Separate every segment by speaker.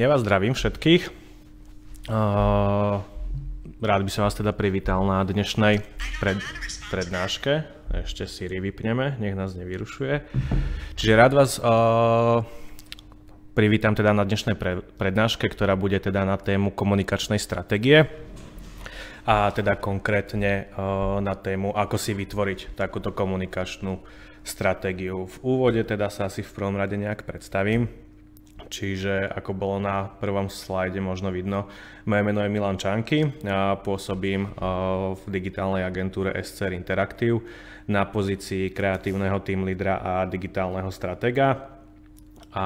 Speaker 1: Ja vás zdravím všetkých. Rád by som vás teda privítal na dnešnej pred, prednáške. Ešte Siri vypneme, nech nás nevyrušuje. Čiže rád vás privítam teda na dnešnej prednáške, ktorá bude teda na tému komunikačnej stratégie a teda konkrétne na tému, ako si vytvoriť takúto komunikačnú stratégiu. V úvode teda sa asi v prvom rade nejak predstavím. Čiže ako bolo na prvom slajde možno vidno, moje meno je Milan Čanky, a pôsobím e, v digitálnej agentúre SCR Interactive na pozícii kreatívneho team lídra a digitálneho stratega a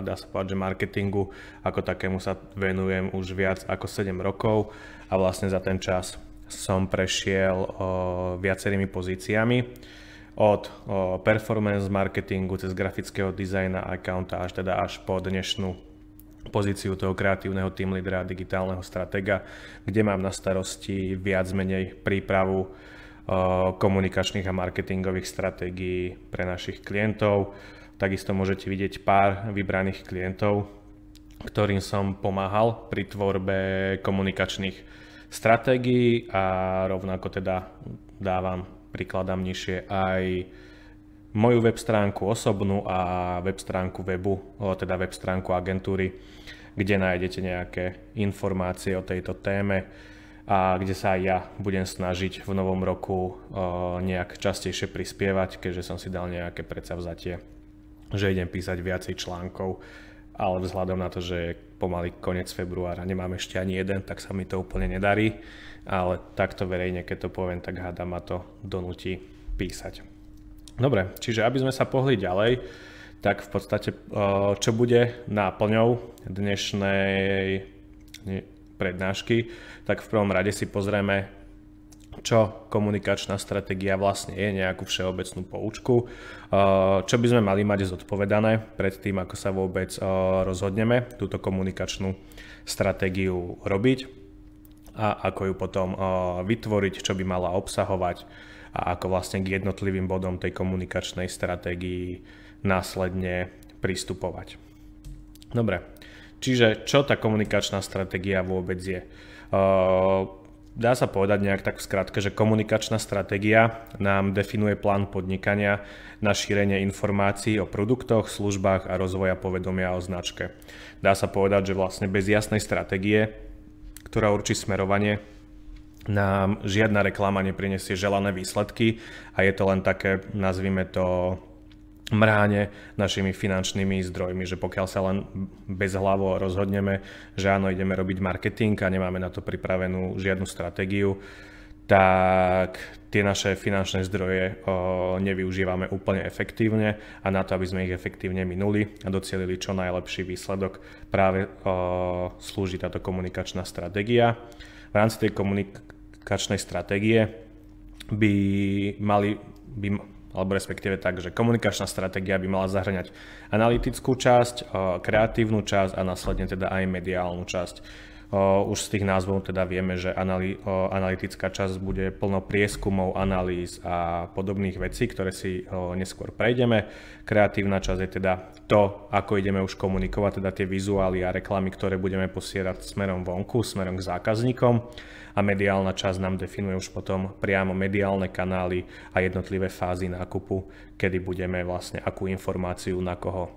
Speaker 1: dá sa povedať, že marketingu ako takému sa venujem už viac ako 7 rokov a vlastne za ten čas som prešiel e, viacerými pozíciami od performance marketingu cez grafického dizajna, accounta až teda až po dnešnú pozíciu toho kreatívneho team leadera, digitálneho stratega, kde mám na starosti viac menej prípravu komunikačných a marketingových stratégií pre našich klientov. Takisto môžete vidieť pár vybraných klientov, ktorým som pomáhal pri tvorbe komunikačných stratégií a rovnako teda dávam prikladám nižšie aj moju web stránku osobnú a web stránku webu, teda web stránku agentúry, kde nájdete nejaké informácie o tejto téme a kde sa aj ja budem snažiť v novom roku nejak častejšie prispievať, keďže som si dal nejaké predsavzatie, že idem písať viacej článkov, ale vzhľadom na to, že je pomaly koniec februára, nemám ešte ani jeden, tak sa mi to úplne nedarí ale takto verejne, keď to poviem, tak hada ma to donúti písať. Dobre, čiže aby sme sa pohli ďalej, tak v podstate eh, čo bude náplňou dnešnej prednášky, tak v prvom rade si pozrieme, čo komunikačná stratégia vlastne je, nejakú všeobecnú poučku, eh, čo by sme mali mať zodpovedané pred tým, ako sa vôbec eh, rozhodneme túto komunikačnú stratégiu robiť a ako ju potom vytvoriť, čo by mala obsahovať a ako vlastne k jednotlivým bodom tej komunikačnej stratégii následne pristupovať. Dobre, čiže čo tá komunikačná stratégia vôbec je? Dá sa povedať nejak tak v skratke, že komunikačná stratégia nám definuje plán podnikania na šírenie informácií o produktoch, službách a rozvoja povedomia o značke. Dá sa povedať, že vlastne bez jasnej stratégie ktorá určí smerovanie. Nám žiadna reklama neprinesie želané výsledky a je to len také, nazvime to, mráne našimi finančnými zdrojmi, že pokiaľ sa len bezhlavo rozhodneme, že áno, ideme robiť marketing a nemáme na to pripravenú žiadnu stratégiu, tak tie naše finančné zdroje o, nevyužívame úplne efektívne a na to, aby sme ich efektívne minuli a docielili čo najlepší výsledok, práve o, slúži táto komunikačná stratégia. V rámci tej komunikačnej stratégie by mali, by, alebo respektíve tak, že komunikačná stratégia by mala zahrňať analytickú časť, o, kreatívnu časť a následne teda aj mediálnu časť už z tých názvov teda vieme, že anali, analytická časť bude plno prieskumov, analýz a podobných vecí, ktoré si neskôr prejdeme. Kreatívna časť je teda to, ako ideme už komunikovať, teda tie vizuály a reklamy, ktoré budeme posierať smerom vonku, smerom k zákazníkom. A mediálna časť nám definuje už potom priamo mediálne kanály a jednotlivé fázy nákupu, kedy budeme vlastne akú informáciu na koho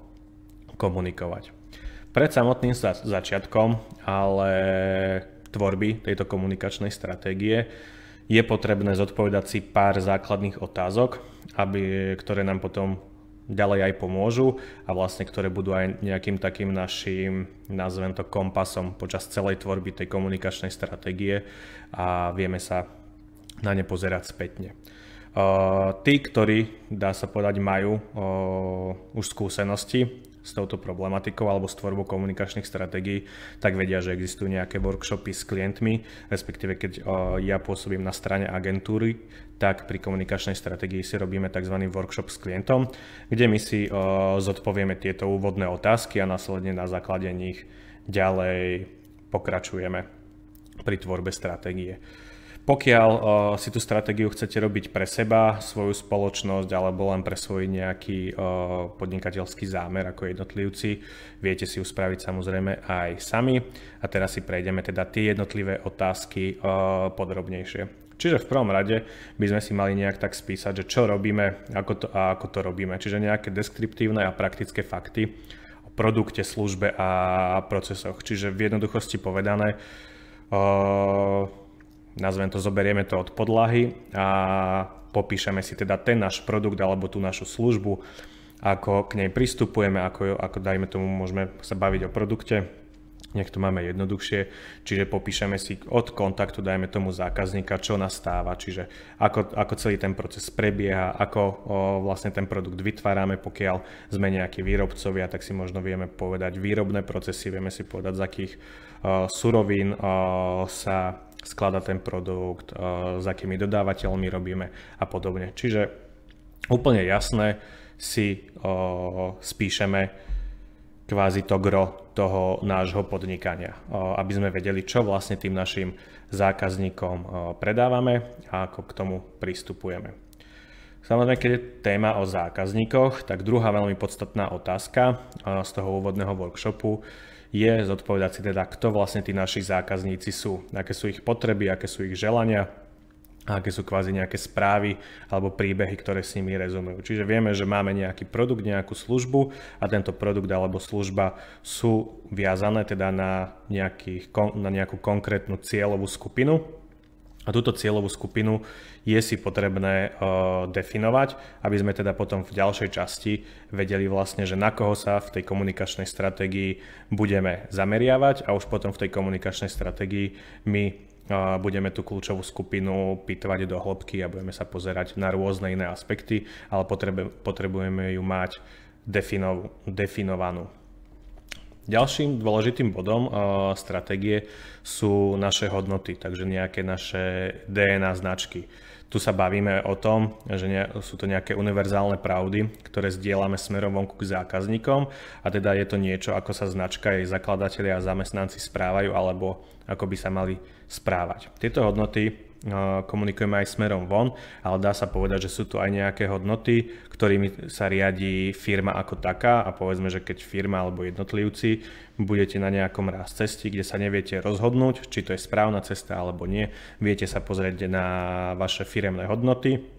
Speaker 1: komunikovať pred samotným začiatkom, ale tvorby tejto komunikačnej stratégie je potrebné zodpovedať si pár základných otázok, aby, ktoré nám potom ďalej aj pomôžu a vlastne ktoré budú aj nejakým takým našim, nazvem to kompasom počas celej tvorby tej komunikačnej stratégie a vieme sa na ne pozerať spätne. Uh, tí, ktorí, dá sa povedať, majú uh, už skúsenosti s touto problematikou alebo s tvorbou komunikačných stratégií, tak vedia, že existujú nejaké workshopy s klientmi, respektíve keď ja pôsobím na strane agentúry, tak pri komunikačnej stratégii si robíme tzv. workshop s klientom, kde my si zodpovieme tieto úvodné otázky a následne na základe nich ďalej pokračujeme pri tvorbe stratégie. Pokiaľ uh, si tú stratégiu chcete robiť pre seba, svoju spoločnosť alebo len pre svoj nejaký uh, podnikateľský zámer ako jednotlivci, viete si ju spraviť samozrejme aj sami. A teraz si prejdeme teda tie jednotlivé otázky uh, podrobnejšie. Čiže v prvom rade by sme si mali nejak tak spísať, že čo robíme ako to, a ako to robíme. Čiže nejaké deskriptívne a praktické fakty o produkte, službe a procesoch. Čiže v jednoduchosti povedané, uh, nazvem to, zoberieme to od podlahy a popíšeme si teda ten náš produkt alebo tú našu službu, ako k nej pristupujeme, ako, ako dajme tomu môžeme sa baviť o produkte, nech to máme jednoduchšie, čiže popíšeme si od kontaktu, dajme tomu zákazníka, čo nastáva, čiže ako, ako celý ten proces prebieha, ako o, vlastne ten produkt vytvárame, pokiaľ sme nejakí výrobcovia, tak si možno vieme povedať výrobné procesy, vieme si povedať, z akých o, surovín o, sa skladá ten produkt, s akými dodávateľmi robíme a podobne. Čiže úplne jasné si spíšeme kvázi to gro toho nášho podnikania, aby sme vedeli, čo vlastne tým našim zákazníkom predávame a ako k tomu pristupujeme. Samozrejme, keď je téma o zákazníkoch, tak druhá veľmi podstatná otázka z toho úvodného workshopu je zodpovedať si teda, kto vlastne tí naši zákazníci sú, aké sú ich potreby, aké sú ich želania, a aké sú kvázi nejaké správy alebo príbehy, ktoré s nimi rezonujú. Čiže vieme, že máme nejaký produkt, nejakú službu a tento produkt alebo služba sú viazané teda na, nejaký, na nejakú konkrétnu cieľovú skupinu. A túto cieľovú skupinu je si potrebné eh, definovať, aby sme teda potom v ďalšej časti vedeli vlastne, že na koho sa v tej komunikačnej stratégii budeme zameriavať a už potom v tej komunikačnej stratégii my eh, budeme tú kľúčovú skupinu pýtovať do hĺbky a budeme sa pozerať na rôzne iné aspekty, ale potrebujeme ju mať definov, definovanú. Ďalším dôležitým bodom eh, stratégie sú naše hodnoty, takže nejaké naše DNA značky tu sa bavíme o tom, že ne, sú to nejaké univerzálne pravdy, ktoré zdieľame smerom vonku k zákazníkom a teda je to niečo, ako sa značka, jej zakladatelia a zamestnanci správajú alebo ako by sa mali správať. Tieto hodnoty komunikujeme aj smerom von, ale dá sa povedať, že sú tu aj nejaké hodnoty, ktorými sa riadi firma ako taká a povedzme, že keď firma alebo jednotlivci budete na nejakom raz cesti, kde sa neviete rozhodnúť, či to je správna cesta alebo nie, viete sa pozrieť na vaše firemné hodnoty,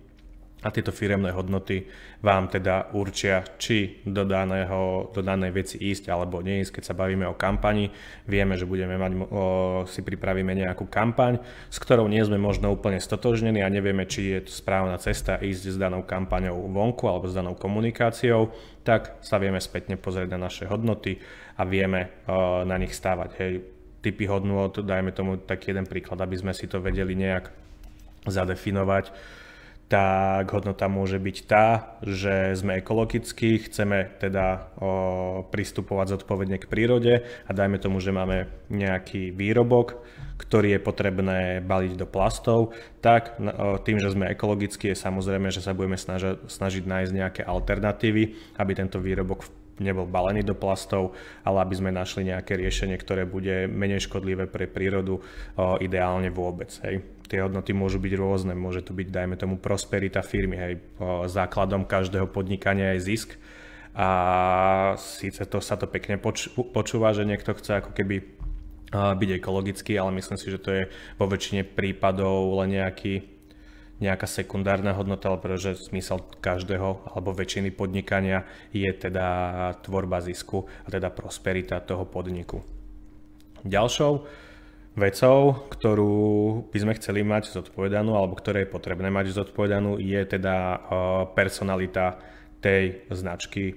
Speaker 1: a tieto firemné hodnoty vám teda určia, či do, daného, do danej veci ísť alebo neísť. Keď sa bavíme o kampani, vieme, že budeme mať, o, si pripravíme nejakú kampaň, s ktorou nie sme možno úplne stotožnení a nevieme, či je to správna cesta ísť s danou kampaňou vonku alebo s danou komunikáciou, tak sa vieme spätne pozrieť na naše hodnoty a vieme o, na nich stávať. Hej, typy hodnot, dajme tomu taký jeden príklad, aby sme si to vedeli nejak zadefinovať tak hodnota môže byť tá, že sme ekologickí, chceme teda o, pristupovať zodpovedne k prírode a dajme tomu, že máme nejaký výrobok, ktorý je potrebné baliť do plastov, tak o, tým, že sme ekologickí, je samozrejme, že sa budeme snaža, snažiť nájsť nejaké alternatívy, aby tento výrobok nebol balený do plastov, ale aby sme našli nejaké riešenie, ktoré bude menej škodlivé pre prírodu, o, ideálne vôbec. Hej tie hodnoty môžu byť rôzne. Môže to byť, dajme tomu, prosperita firmy. Hej. Základom každého podnikania je zisk. A síce to sa to pekne poč- počúva, že niekto chce ako keby byť ekologický, ale myslím si, že to je vo väčšine prípadov len nejaký nejaká sekundárna hodnota, ale pretože smysel každého alebo väčšiny podnikania je teda tvorba zisku a teda prosperita toho podniku. Ďalšou vecou, ktorú by sme chceli mať zodpovedanú alebo ktoré je potrebné mať zodpovedanú je teda e, personalita tej značky, e,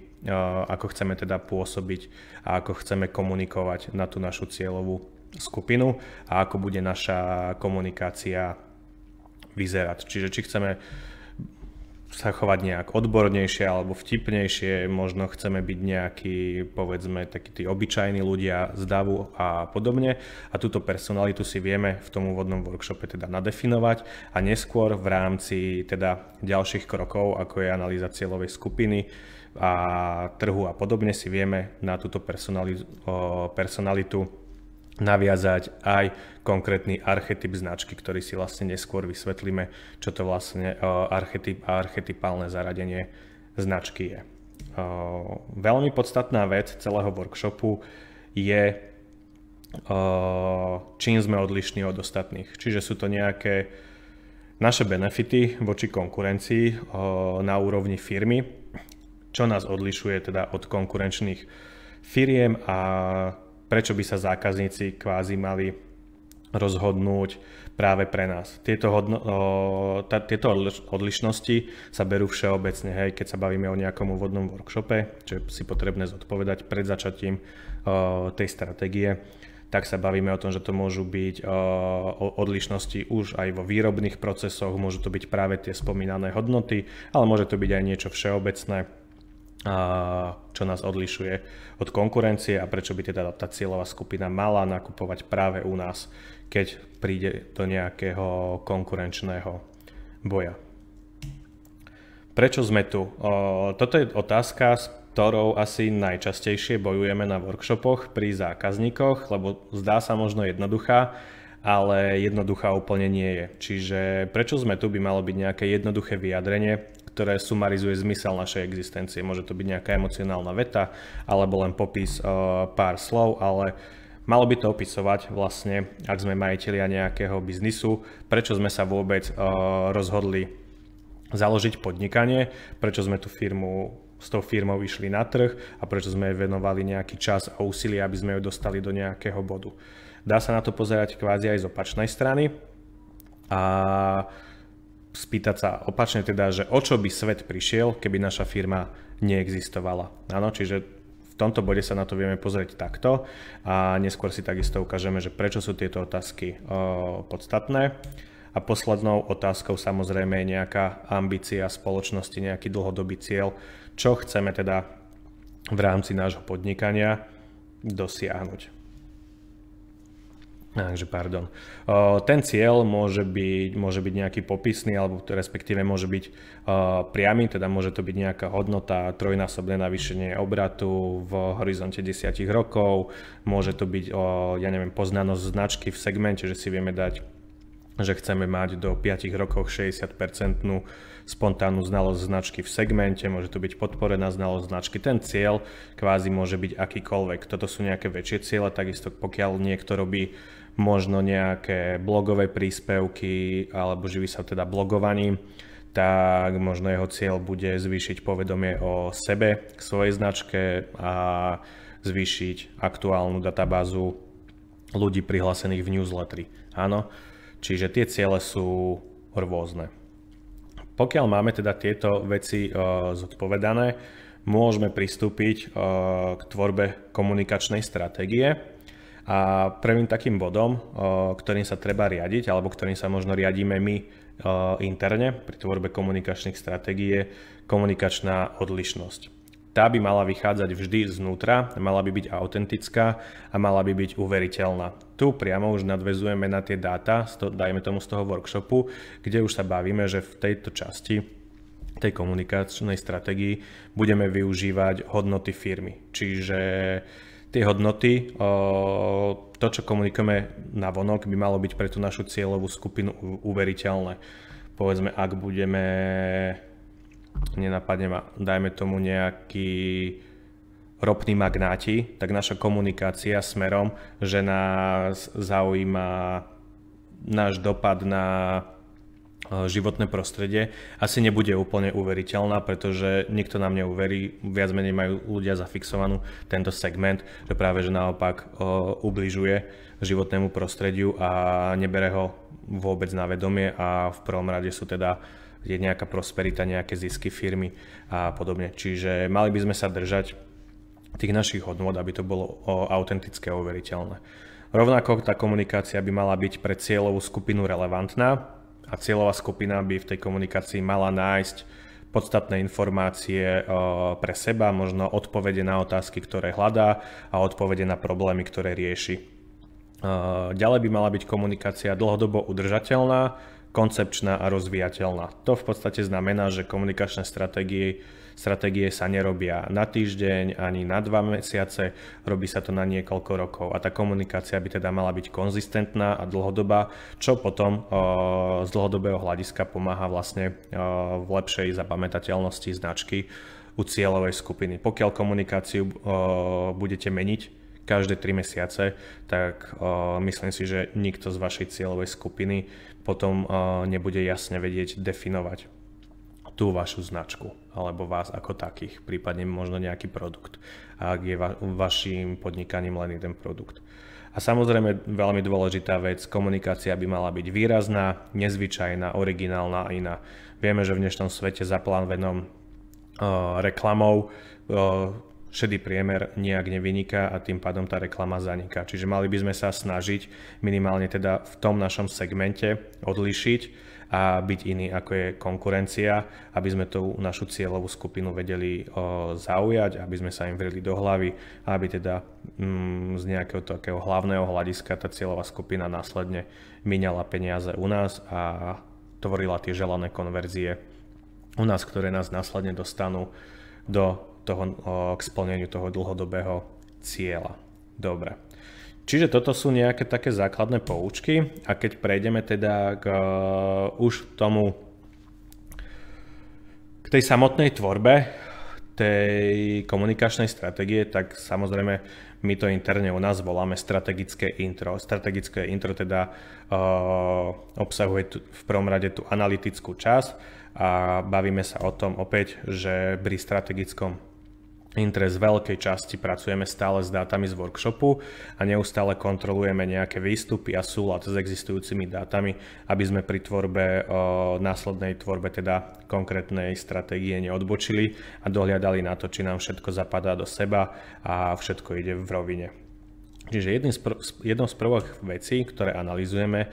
Speaker 1: ako chceme teda pôsobiť a ako chceme komunikovať na tú našu cieľovú skupinu a ako bude naša komunikácia vyzerať. Čiže či chceme sa chovať nejak odbornejšie alebo vtipnejšie, možno chceme byť nejakí, povedzme, takí tí obyčajní ľudia z davu a podobne. A túto personalitu si vieme v tom úvodnom workshope teda nadefinovať a neskôr v rámci teda ďalších krokov, ako je analýza cieľovej skupiny a trhu a podobne, si vieme na túto personalitu naviazať aj konkrétny archetyp značky, ktorý si vlastne neskôr vysvetlíme, čo to vlastne e, archetyp a archetypálne zaradenie značky je. E, veľmi podstatná vec celého workshopu je, e, čím sme odlišní od ostatných. Čiže sú to nejaké naše benefity voči konkurencii na úrovni firmy, čo nás odlišuje teda od konkurenčných firiem a prečo by sa zákazníci kvázi mali rozhodnúť práve pre nás. Tieto, hodno, o, ta, tieto odlišnosti sa berú všeobecne, hej, keď sa bavíme o nejakom úvodnom workshope, čo je si potrebné zodpovedať pred začatím o, tej stratégie, tak sa bavíme o tom, že to môžu byť o, odlišnosti už aj vo výrobných procesoch, môžu to byť práve tie spomínané hodnoty, ale môže to byť aj niečo všeobecné, čo nás odlišuje od konkurencie a prečo by teda tá cieľová skupina mala nakupovať práve u nás, keď príde do nejakého konkurenčného boja. Prečo sme tu? Toto je otázka, s ktorou asi najčastejšie bojujeme na workshopoch pri zákazníkoch, lebo zdá sa možno jednoduchá, ale jednoduchá úplne nie je. Čiže prečo sme tu by malo byť nejaké jednoduché vyjadrenie, ktoré sumarizuje zmysel našej existencie. Môže to byť nejaká emocionálna veta alebo len popis eh, pár slov, ale Malo by to opisovať vlastne, ak sme majiteľia nejakého biznisu, prečo sme sa vôbec eh, rozhodli založiť podnikanie, prečo sme tú firmu s tou firmou išli na trh a prečo sme jej venovali nejaký čas a úsilie, aby sme ju dostali do nejakého bodu. Dá sa na to pozerať kvázi aj z opačnej strany a spýtať sa opačne teda, že o čo by svet prišiel, keby naša firma neexistovala. Áno, čiže v tomto bode sa na to vieme pozrieť takto a neskôr si takisto ukážeme, že prečo sú tieto otázky o, podstatné. A poslednou otázkou samozrejme je nejaká ambícia spoločnosti, nejaký dlhodobý cieľ, čo chceme teda v rámci nášho podnikania dosiahnuť. Takže pardon. Ten cieľ môže byť, môže byť nejaký popisný, alebo respektíve môže byť priamy, teda môže to byť nejaká hodnota, trojnásobné navýšenie obratu v horizonte 10 rokov, môže to byť, ja neviem, poznanosť značky v segmente, že si vieme dať že chceme mať do 5 rokov 60% spontánnu znalosť značky v segmente, môže to byť podporená znalosť značky. Ten cieľ kvázi môže byť akýkoľvek. Toto sú nejaké väčšie ciele, takisto pokiaľ niekto robí možno nejaké blogové príspevky alebo živí sa teda blogovaním, tak možno jeho cieľ bude zvýšiť povedomie o sebe, k svojej značke a zvýšiť aktuálnu databázu ľudí prihlásených v newsletteri. Áno, čiže tie ciele sú rôzne. Pokiaľ máme teda tieto veci e, zodpovedané, môžeme pristúpiť e, k tvorbe komunikačnej stratégie a prvým takým bodom, ktorým sa treba riadiť, alebo ktorým sa možno riadíme my interne pri tvorbe komunikačných stratégií je komunikačná odlišnosť. Tá by mala vychádzať vždy znútra, mala by byť autentická a mala by byť uveriteľná. Tu priamo už nadvezujeme na tie dáta, dajme tomu z toho workshopu, kde už sa bavíme, že v tejto časti tej komunikačnej stratégii budeme využívať hodnoty firmy. Čiže tie hodnoty, to, čo komunikujeme na vonok, by malo byť pre tú našu cieľovú skupinu uveriteľné. Povedzme, ak budeme, nenapadne ma, dajme tomu nejaký Ropný magnáti, tak naša komunikácia smerom, že nás zaujíma náš dopad na E, životné prostredie asi nebude úplne uveriteľná, pretože nikto nám neuverí, viac menej majú ľudia zafixovanú tento segment, že práve že naopak e, ubližuje životnému prostrediu a nebere ho vôbec na vedomie a v prvom rade sú teda je nejaká prosperita, nejaké zisky firmy a podobne. Čiže mali by sme sa držať tých našich hodnôt, aby to bolo autentické a overiteľné. Rovnako tá komunikácia by mala byť pre cieľovú skupinu relevantná, a cieľová skupina by v tej komunikácii mala nájsť podstatné informácie eh, pre seba, možno odpovede na otázky, ktoré hľadá a odpovede na problémy, ktoré rieši. Eh, ďalej by mala byť komunikácia dlhodobo udržateľná, koncepčná a rozvíjateľná. To v podstate znamená, že komunikačné stratégie stratégie sa nerobia na týždeň ani na dva mesiace, robí sa to na niekoľko rokov a tá komunikácia by teda mala byť konzistentná a dlhodobá, čo potom z dlhodobého hľadiska pomáha vlastne v lepšej zapamätateľnosti značky u cieľovej skupiny. Pokiaľ komunikáciu budete meniť každé 3 mesiace, tak myslím si, že nikto z vašej cieľovej skupiny potom nebude jasne vedieť definovať tú vašu značku alebo vás ako takých, prípadne možno nejaký produkt, ak je va- vašim podnikaním len jeden produkt. A samozrejme veľmi dôležitá vec, komunikácia by mala byť výrazná, nezvyčajná, originálna a iná. Vieme, že v dnešnom svete venom uh, reklamou uh, šedý priemer nejak nevyniká a tým pádom tá reklama zaniká. Čiže mali by sme sa snažiť minimálne teda v tom našom segmente odlišiť a byť iný ako je konkurencia, aby sme tú našu cieľovú skupinu vedeli zaujať, aby sme sa im vrili do hlavy a aby teda mm, z nejakého takého hlavného hľadiska tá cieľová skupina následne minala peniaze u nás a tvorila tie želané konverzie u nás, ktoré nás následne dostanú do toho, k splneniu toho dlhodobého cieľa. Dobre. Čiže toto sú nejaké také základné poučky a keď prejdeme teda k, uh, už tomu k tej samotnej tvorbe tej komunikačnej stratégie, tak samozrejme my to interne u nás voláme strategické intro. Strategické intro teda uh, obsahuje tu, v prvom rade tú analytickú časť a bavíme sa o tom opäť, že pri strategickom Intre z veľkej časti pracujeme stále s dátami z workshopu a neustále kontrolujeme nejaké výstupy a súlad s existujúcimi dátami, aby sme pri tvorbe, následnej tvorbe teda konkrétnej stratégie neodbočili a dohľadali na to, či nám všetko zapadá do seba a všetko ide v rovine. Čiže jedným z pr- jednou z prvých vecí, ktoré analizujeme,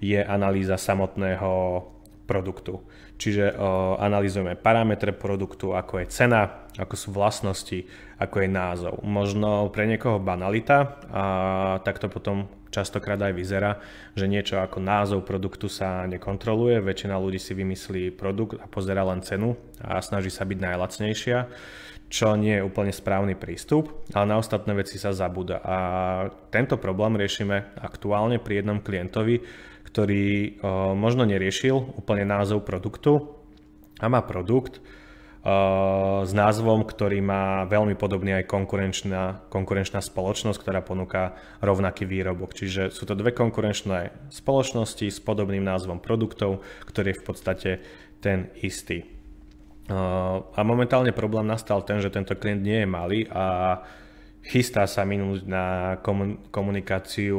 Speaker 1: je analýza samotného produktu. Čiže o, e, analizujeme parametre produktu, ako je cena, ako sú vlastnosti, ako je názov. Možno pre niekoho banalita, a tak to potom častokrát aj vyzerá, že niečo ako názov produktu sa nekontroluje, väčšina ľudí si vymyslí produkt a pozera len cenu a snaží sa byť najlacnejšia, čo nie je úplne správny prístup, ale na ostatné veci sa zabúda. A tento problém riešime aktuálne pri jednom klientovi, ktorý možno neriešil úplne názov produktu a má produkt s názvom, ktorý má veľmi podobný aj konkurenčná, konkurenčná spoločnosť, ktorá ponúka rovnaký výrobok. Čiže sú to dve konkurenčné spoločnosti s podobným názvom produktov, ktorý je v podstate ten istý. A momentálne problém nastal ten, že tento klient nie je malý a chystá sa minúť na komunikáciu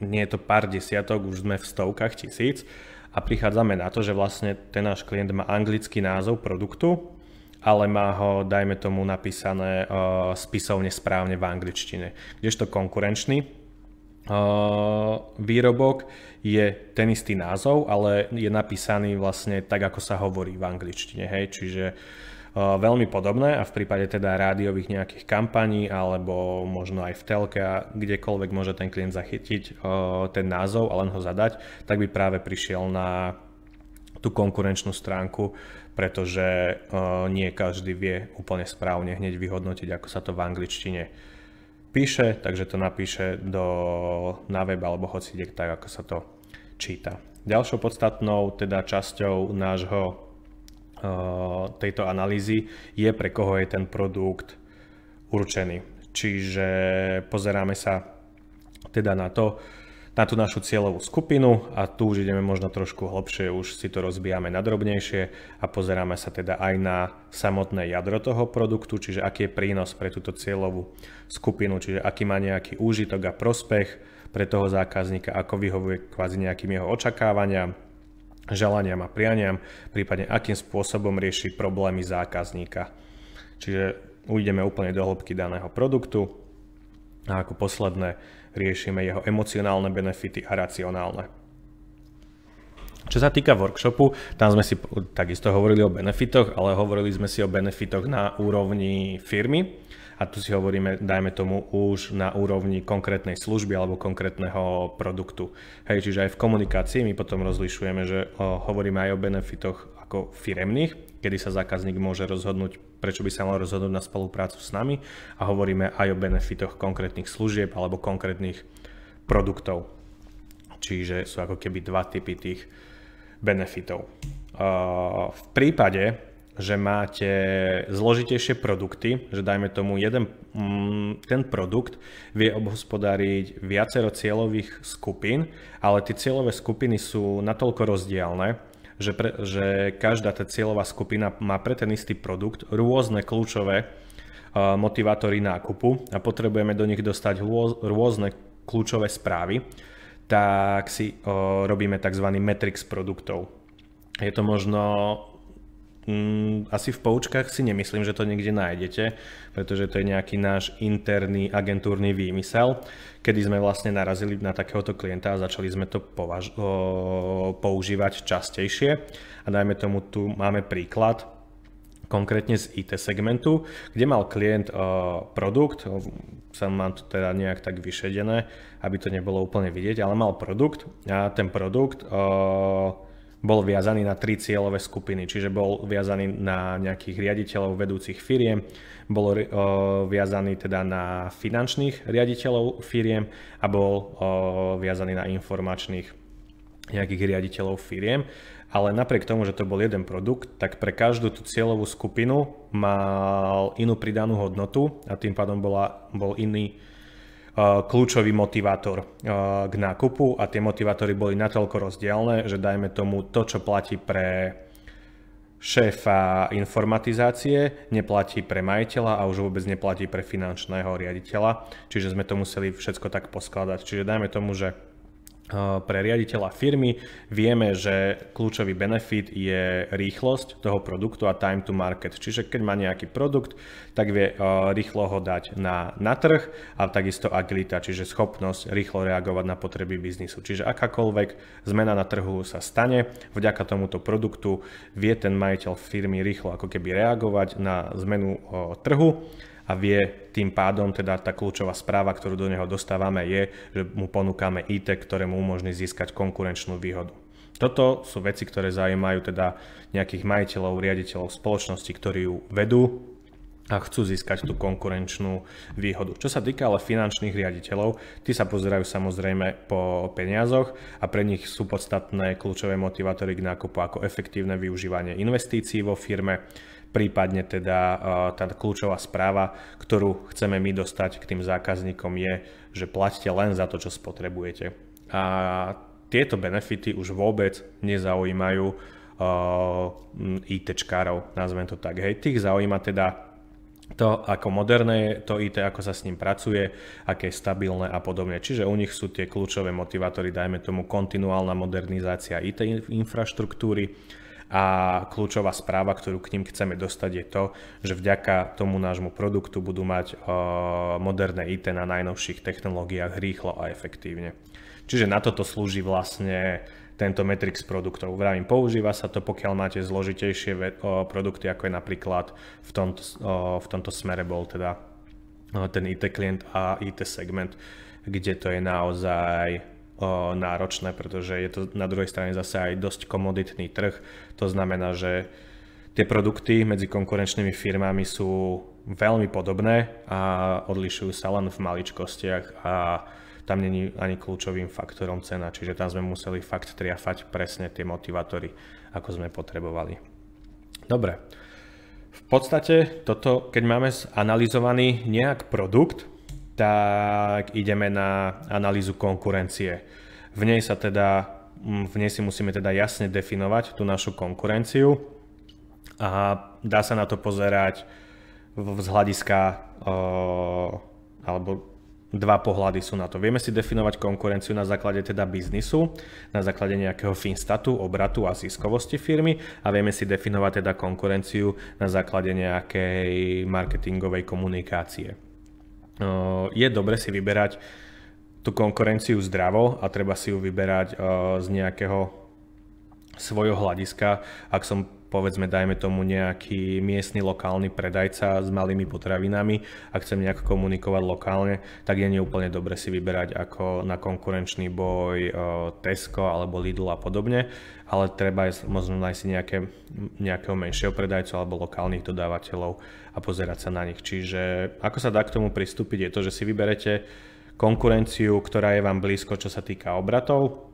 Speaker 1: nie je to pár desiatok, už sme v stovkách tisíc a prichádzame na to, že vlastne ten náš klient má anglický názov produktu, ale má ho, dajme tomu, napísané uh, spisovne správne v angličtine. Kdežto konkurenčný uh, výrobok je ten istý názov, ale je napísaný vlastne tak, ako sa hovorí v angličtine. Hej? Čiže uh, veľmi podobné a v prípade teda rádiových nejakých kampaní alebo možno aj v telke a kdekoľvek môže ten klient zachytiť ten názov a len ho zadať, tak by práve prišiel na tú konkurenčnú stránku, pretože nie každý vie úplne správne hneď vyhodnotiť, ako sa to v angličtine píše, takže to napíše do, na web alebo hoci tak, ako sa to číta. Ďalšou podstatnou teda časťou nášho Eh, tejto analýzy je, pre koho je ten produkt určený. Čiže pozeráme sa teda na to, na tú našu cieľovú skupinu a tu už ideme možno trošku hlbšie, už si to rozbijame nadrobnejšie a pozeráme sa teda aj na samotné jadro toho produktu, čiže aký je prínos pre túto cieľovú skupinu, čiže aký má nejaký úžitok a prospech pre toho zákazníka, ako vyhovuje kvázi nejakým jeho očakávaniam, želaniam a prianiam, prípadne akým spôsobom rieši problémy zákazníka. Čiže ujdeme úplne do hĺbky daného produktu a ako posledné riešime jeho emocionálne benefity a racionálne. Čo sa týka workshopu, tam sme si takisto hovorili o benefitoch, ale hovorili sme si o benefitoch na úrovni firmy, a tu si hovoríme, dajme tomu, už na úrovni konkrétnej služby alebo konkrétneho produktu. Hej, čiže aj v komunikácii my potom rozlišujeme, že hovoríme aj o benefitoch ako firemných, kedy sa zákazník môže rozhodnúť, prečo by sa mal rozhodnúť na spoluprácu s nami a hovoríme aj o benefitoch konkrétnych služieb alebo konkrétnych produktov. Čiže sú ako keby dva typy tých benefitov. V prípade, že máte zložitejšie produkty, že dajme tomu jeden mm, ten produkt vie obhospodáriť viacero cieľových skupín, ale tie cieľové skupiny sú natoľko rozdielne, že, pre, že každá tá cieľová skupina má pre ten istý produkt rôzne kľúčové motivátory nákupu a potrebujeme do nich dostať rôzne kľúčové správy, tak si robíme tzv. matrix produktov. Je to možno Mm, asi v poučkách si nemyslím, že to niekde nájdete, pretože to je nejaký náš interný agentúrny výmysel, kedy sme vlastne narazili na takéhoto klienta a začali sme to považ- o, používať častejšie. A dajme tomu, tu máme príklad, konkrétne z IT segmentu, kde mal klient o, produkt, sa mám to teda nejak tak vyšedené, aby to nebolo úplne vidieť, ale mal produkt a ten produkt o, bol viazaný na tri cieľové skupiny, čiže bol viazaný na nejakých riaditeľov vedúcich firiem, bol e, viazaný teda na finančných riaditeľov firiem a bol e, viazaný na informačných nejakých riaditeľov firiem. Ale napriek tomu, že to bol jeden produkt, tak pre každú tú cieľovú skupinu mal inú pridanú hodnotu a tým pádom bola, bol iný kľúčový motivátor k nákupu a tie motivátory boli natoľko rozdielne, že dajme tomu to, čo platí pre šéfa informatizácie, neplatí pre majiteľa a už vôbec neplatí pre finančného riaditeľa. Čiže sme to museli všetko tak poskladať. Čiže dajme tomu, že pre riaditeľa firmy vieme, že kľúčový benefit je rýchlosť toho produktu a time to market. Čiže keď má nejaký produkt, tak vie rýchlo ho dať na, na trh a takisto agilita, čiže schopnosť rýchlo reagovať na potreby biznisu. Čiže akákoľvek zmena na trhu sa stane, vďaka tomuto produktu vie ten majiteľ firmy rýchlo ako keby reagovať na zmenu trhu a vie tým pádom, teda tá kľúčová správa, ktorú do neho dostávame je, že mu ponúkame IT, ktoré mu umožní získať konkurenčnú výhodu. Toto sú veci, ktoré zaujímajú teda nejakých majiteľov, riaditeľov spoločnosti, ktorí ju vedú a chcú získať tú konkurenčnú výhodu. Čo sa týka ale finančných riaditeľov, tí sa pozerajú samozrejme po peniazoch a pre nich sú podstatné kľúčové motivátory k nákupu ako efektívne využívanie investícií vo firme, prípadne teda e, tá kľúčová správa, ktorú chceme my dostať k tým zákazníkom je, že platíte len za to, čo spotrebujete. A tieto benefity už vôbec nezaujímajú e, ITčkárov, nazvem to tak. Hej, tých zaujíma teda to, ako moderné je to IT, ako sa s ním pracuje, aké je stabilné a podobne. Čiže u nich sú tie kľúčové motivátory, dajme tomu kontinuálna modernizácia IT infraštruktúry, a kľúčová správa, ktorú k ním chceme dostať je to, že vďaka tomu nášmu produktu budú mať moderné IT na najnovších technológiách rýchlo a efektívne. Čiže na toto slúži vlastne tento Matrix produktov. Vravím, používa sa to, pokiaľ máte zložitejšie produkty, ako je napríklad v tomto, v tomto smere bol teda ten IT klient a IT segment, kde to je naozaj náročné, pretože je to na druhej strane zase aj dosť komoditný trh. To znamená, že tie produkty medzi konkurenčnými firmami sú veľmi podobné a odlišujú sa len v maličkostiach a tam není ani kľúčovým faktorom cena, čiže tam sme museli fakt triafať presne tie motivátory, ako sme potrebovali. Dobre, v podstate toto, keď máme zanalizovaný nejak produkt, tak ideme na analýzu konkurencie. V nej sa teda, mm, v nej si musíme teda jasne definovať tú našu konkurenciu a dá sa na to pozerať z hľadiska alebo dva pohľady sú na to. Vieme si definovať konkurenciu na základe teda biznisu, na základe nejakého finstatu, obratu a ziskovosti firmy a vieme si definovať teda konkurenciu na základe nejakej marketingovej komunikácie je dobre si vyberať tú konkurenciu zdravo a treba si ju vyberať z nejakého svojho hľadiska. Ak som povedzme, dajme tomu nejaký miestny lokálny predajca s malými potravinami a chcem nejak komunikovať lokálne, tak je neúplne dobre si vyberať ako na konkurenčný boj Tesco alebo Lidl a podobne ale treba aj možno nájsť nejaké, nejakého menšieho predajcu alebo lokálnych dodávateľov a pozerať sa na nich. Čiže ako sa dá k tomu pristúpiť je to, že si vyberete konkurenciu, ktorá je vám blízko, čo sa týka obratov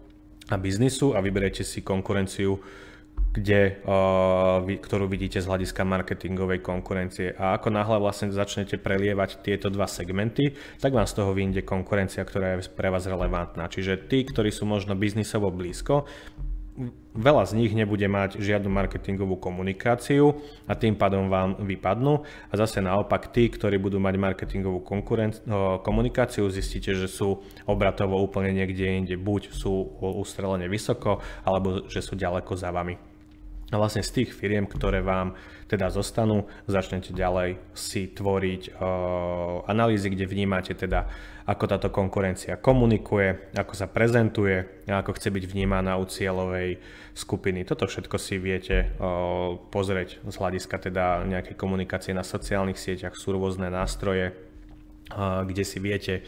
Speaker 1: a biznisu a vyberete si konkurenciu, kde, ktorú vidíte z hľadiska marketingovej konkurencie. A ako náhle vlastne začnete prelievať tieto dva segmenty, tak vám z toho vyjde konkurencia, ktorá je pre vás relevantná. Čiže tí, ktorí sú možno biznisovo blízko, veľa z nich nebude mať žiadnu marketingovú komunikáciu a tým pádom vám vypadnú. A zase naopak tí, ktorí budú mať marketingovú komunikáciu, zistíte, že sú obratovo úplne niekde inde. Buď sú ustrelene vysoko, alebo že sú ďaleko za vami. A vlastne z tých firiem, ktoré vám teda zostanú, začnete ďalej si tvoriť analýzy, kde vnímate teda ako táto konkurencia komunikuje, ako sa prezentuje a ako chce byť vnímaná u cieľovej skupiny. Toto všetko si viete pozrieť z hľadiska teda nejakej komunikácie na sociálnych sieťach, sú rôzne nástroje, kde si viete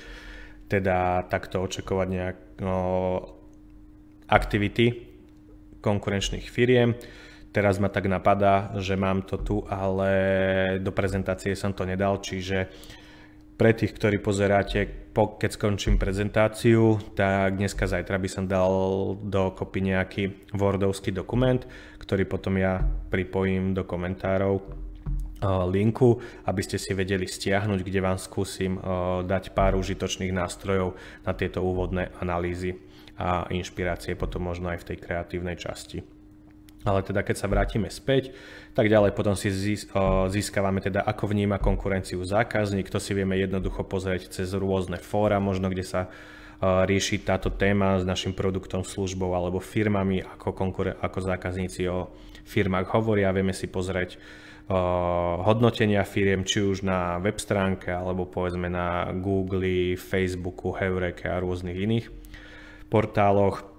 Speaker 1: teda takto očakovať nejak aktivity konkurenčných firiem. Teraz ma tak napadá, že mám to tu, ale do prezentácie som to nedal, čiže pre tých, ktorí pozeráte, po, keď skončím prezentáciu, tak dneska zajtra by som dal do kopy nejaký Wordovský dokument, ktorý potom ja pripojím do komentárov eh, linku, aby ste si vedeli stiahnuť, kde vám skúsim eh, dať pár užitočných nástrojov na tieto úvodné analýzy a inšpirácie potom možno aj v tej kreatívnej časti. Ale teda keď sa vrátime späť, tak ďalej potom si získavame teda, ako vníma konkurenciu zákazník. To si vieme jednoducho pozrieť cez rôzne fóra, možno kde sa rieši táto téma s našim produktom, službou alebo firmami, ako, ako zákazníci o firmách hovoria. Vieme si pozrieť hodnotenia firiem, či už na web stránke, alebo povedzme na Google, Facebooku, Heureke a rôznych iných portáloch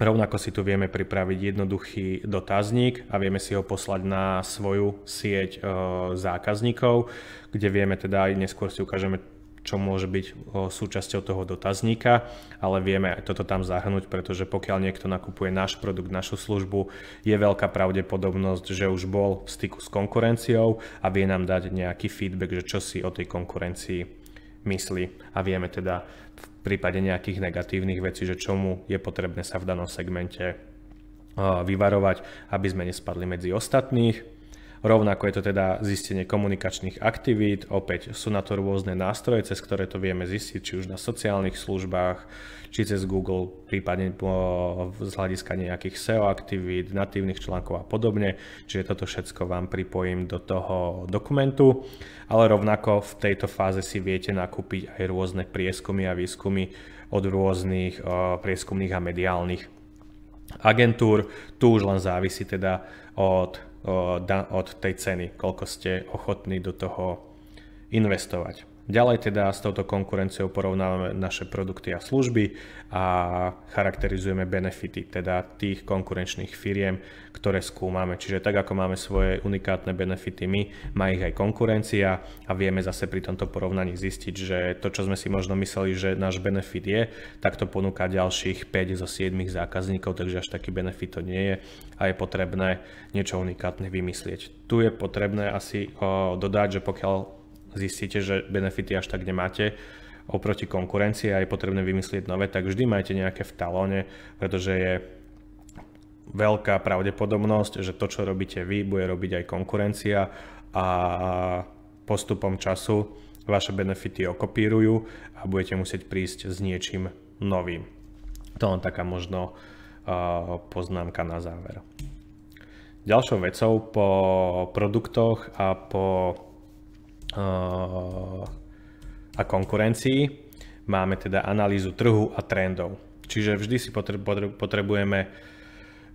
Speaker 1: Rovnako si tu vieme pripraviť jednoduchý dotazník a vieme si ho poslať na svoju sieť e, zákazníkov, kde vieme teda aj neskôr si ukážeme, čo môže byť e, súčasťou toho dotazníka, ale vieme aj toto tam zahrnúť, pretože pokiaľ niekto nakupuje náš produkt, našu službu, je veľká pravdepodobnosť, že už bol v styku s konkurenciou a vie nám dať nejaký feedback, že čo si o tej konkurencii myslí a vieme teda prípade nejakých negatívnych vecí, že čomu je potrebné sa v danom segmente eh, vyvarovať, aby sme nespadli medzi ostatných. Rovnako je to teda zistenie komunikačných aktivít, opäť sú na to rôzne nástroje, cez ktoré to vieme zistiť, či už na sociálnych službách, či cez Google, prípadne z hľadiska nejakých SEO aktivít, natívnych článkov a podobne. Čiže toto všetko vám pripojím do toho dokumentu, ale rovnako v tejto fáze si viete nakúpiť aj rôzne prieskumy a výskumy od rôznych prieskumných a mediálnych agentúr. Tu už len závisí teda od od tej ceny, koľko ste ochotní do toho investovať. Ďalej teda s touto konkurenciou porovnávame naše produkty a služby a charakterizujeme benefity, teda tých konkurenčných firiem, ktoré skúmame. Čiže tak ako máme svoje unikátne benefity my, má ich aj konkurencia a vieme zase pri tomto porovnaní zistiť, že to, čo sme si možno mysleli, že náš benefit je, tak to ponúka ďalších 5 zo 7 zákazníkov, takže až taký benefit to nie je a je potrebné niečo unikátne vymyslieť. Tu je potrebné asi dodať, že pokiaľ zistíte, že benefity až tak nemáte oproti konkurencii a je potrebné vymyslieť nové, tak vždy majte nejaké v talóne, pretože je veľká pravdepodobnosť, že to, čo robíte vy, bude robiť aj konkurencia a postupom času vaše benefity okopírujú a budete musieť prísť s niečím novým. To len taká možno poznámka na záver. Ďalšou vecou po produktoch a po Eh, a konkurencii. Máme teda analýzu trhu a trendov. Čiže vždy si potrebujeme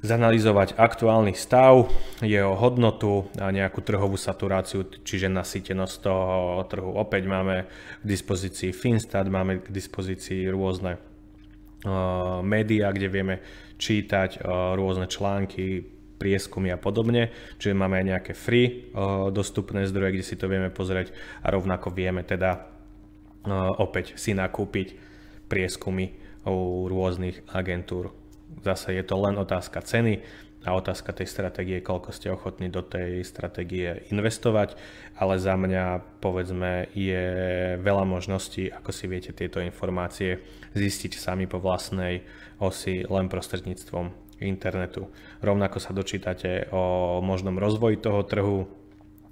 Speaker 1: zanalýzovať aktuálny stav, jeho hodnotu a nejakú trhovú saturáciu, čiže nasýtenosť toho trhu. Opäť máme k dispozícii Finstat, máme k dispozícii rôzne uh, médiá, kde vieme čítať uh, rôzne články, prieskumy a podobne, čiže máme aj nejaké free eh, dostupné zdroje, kde si to vieme pozrieť a rovnako vieme teda eh, opäť si nakúpiť prieskumy u rôznych agentúr. Zase je to len otázka ceny a otázka tej stratégie, koľko ste ochotní do tej stratégie investovať, ale za mňa povedzme je veľa možností, ako si viete tieto informácie zistiť sami po vlastnej osi len prostredníctvom internetu. Rovnako sa dočítate o možnom rozvoji toho trhu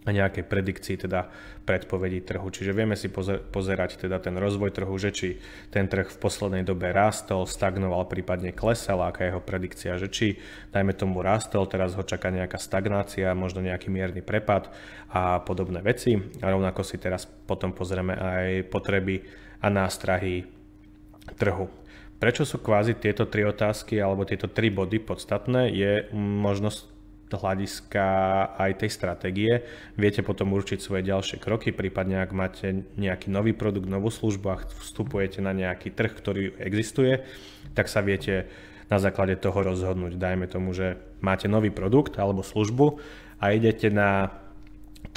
Speaker 1: a nejakej predikcii, teda predpovedí trhu. Čiže vieme si pozerať teda ten rozvoj trhu, že či ten trh v poslednej dobe rástol, stagnoval, prípadne klesal, aká je jeho predikcia, že či, dajme tomu, rástol, teraz ho čaká nejaká stagnácia, možno nejaký mierny prepad a podobné veci. A rovnako si teraz potom pozrieme aj potreby a nástrahy trhu. Prečo sú kvázi tieto tri otázky alebo tieto tri body podstatné, je možnosť hľadiska aj tej stratégie. Viete potom určiť svoje ďalšie kroky, prípadne ak máte nejaký nový produkt, novú službu a vstupujete na nejaký trh, ktorý existuje, tak sa viete na základe toho rozhodnúť. Dajme tomu, že máte nový produkt alebo službu a idete na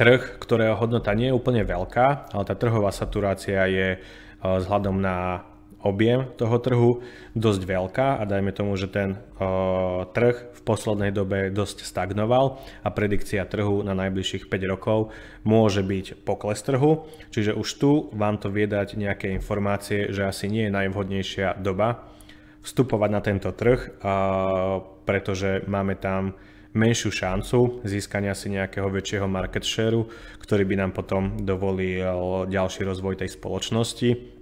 Speaker 1: trh, ktorého hodnota nie je úplne veľká, ale tá trhová saturácia je e, vzhľadom na objem toho trhu dosť veľká a dajme tomu, že ten eh, trh v poslednej dobe dosť stagnoval a predikcia trhu na najbližších 5 rokov môže byť pokles trhu, čiže už tu vám to viedať nejaké informácie, že asi nie je najvhodnejšia doba vstupovať na tento trh, eh, pretože máme tam menšiu šancu získania si nejakého väčšieho market shareu, ktorý by nám potom dovolil ďalší rozvoj tej spoločnosti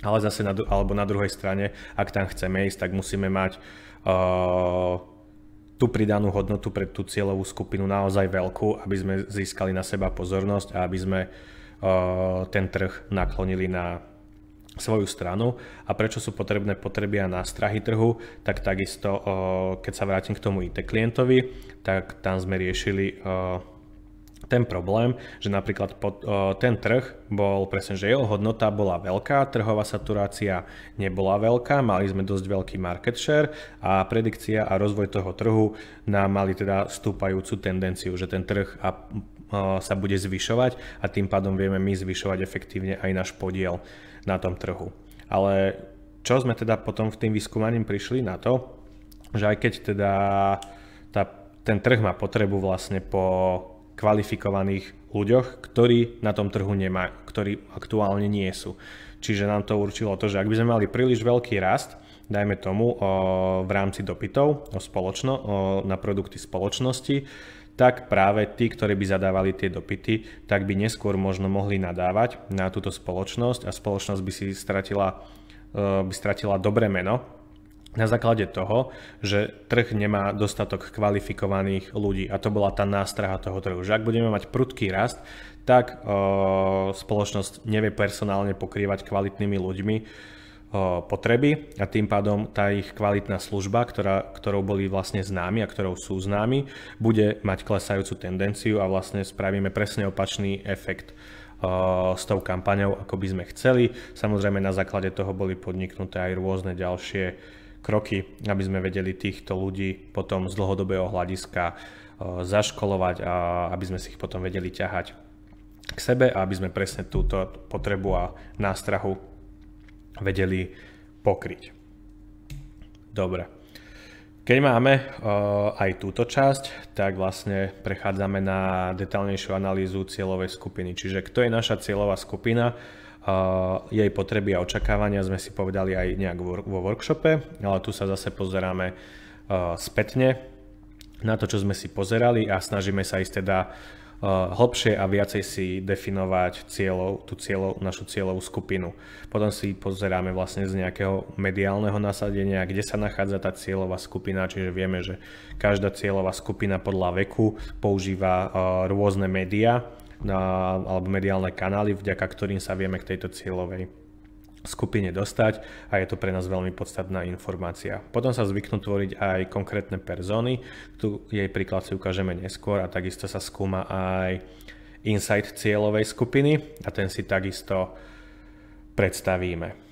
Speaker 1: ale zase na, alebo na druhej strane, ak tam chceme ísť, tak musíme mať uh, tú pridanú hodnotu pre tú cieľovú skupinu naozaj veľkú, aby sme získali na seba pozornosť a aby sme uh, ten trh naklonili na svoju stranu a prečo sú potrebné potreby a nástrahy trhu, tak takisto, uh, keď sa vrátim k tomu IT klientovi, tak tam sme riešili uh, ten problém, že napríklad pod, o, ten trh bol presne, že jeho hodnota bola veľká, trhová saturácia nebola veľká, mali sme dosť veľký market share a predikcia a rozvoj toho trhu nám mali teda stúpajúcu tendenciu, že ten trh a sa bude zvyšovať a tým pádom vieme my zvyšovať efektívne aj náš podiel na tom trhu. Ale čo sme teda potom v tým vyskúmaním prišli na to, že aj keď teda tá, ten trh má potrebu vlastne po kvalifikovaných ľuďoch, ktorí na tom trhu nemá, ktorí aktuálne nie sú. Čiže nám to určilo to, že ak by sme mali príliš veľký rast, dajme tomu o, v rámci dopytov o spoločno, o, na produkty spoločnosti, tak práve tí, ktorí by zadávali tie dopity, tak by neskôr možno mohli nadávať na túto spoločnosť a spoločnosť by si stratila, e, by stratila dobré meno na základe toho, že trh nemá dostatok kvalifikovaných ľudí. A to bola tá nástraha toho trhu. Že ak budeme mať prudký rast, tak o, spoločnosť nevie personálne pokrývať kvalitnými ľuďmi o, potreby a tým pádom tá ich kvalitná služba, ktorá, ktorou boli vlastne známi a ktorou sú známi, bude mať klesajúcu tendenciu a vlastne spravíme presne opačný efekt s tou kampaňou, ako by sme chceli. Samozrejme na základe toho boli podniknuté aj rôzne ďalšie kroky, aby sme vedeli týchto ľudí potom z dlhodobého hľadiska e, zaškolovať a aby sme si ich potom vedeli ťahať k sebe a aby sme presne túto potrebu a nástrahu vedeli pokryť. Dobre. Keď máme eh, aj túto časť, tak vlastne prechádzame na detaľnejšiu analýzu cieľovej skupiny. Čiže kto je naša cieľová skupina, eh, jej potreby a očakávania sme si povedali aj nejak vo workshope, ale tu sa zase pozeráme eh, spätne na to, čo sme si pozerali a snažíme sa ísť teda Eh, hlbšie a viacej si definovať cieľov, tú cieľov, našu cieľovú skupinu. Potom si pozeráme vlastne z nejakého mediálneho nasadenia, kde sa nachádza tá cieľová skupina, čiže vieme, že každá cieľová skupina podľa veku používa eh, rôzne médiá alebo mediálne kanály, vďaka ktorým sa vieme k tejto cieľovej skupine dostať a je to pre nás veľmi podstatná informácia. Potom sa zvyknú tvoriť aj konkrétne persony, tu jej príklad si ukážeme neskôr a takisto sa skúma aj insight cieľovej skupiny a ten si takisto predstavíme.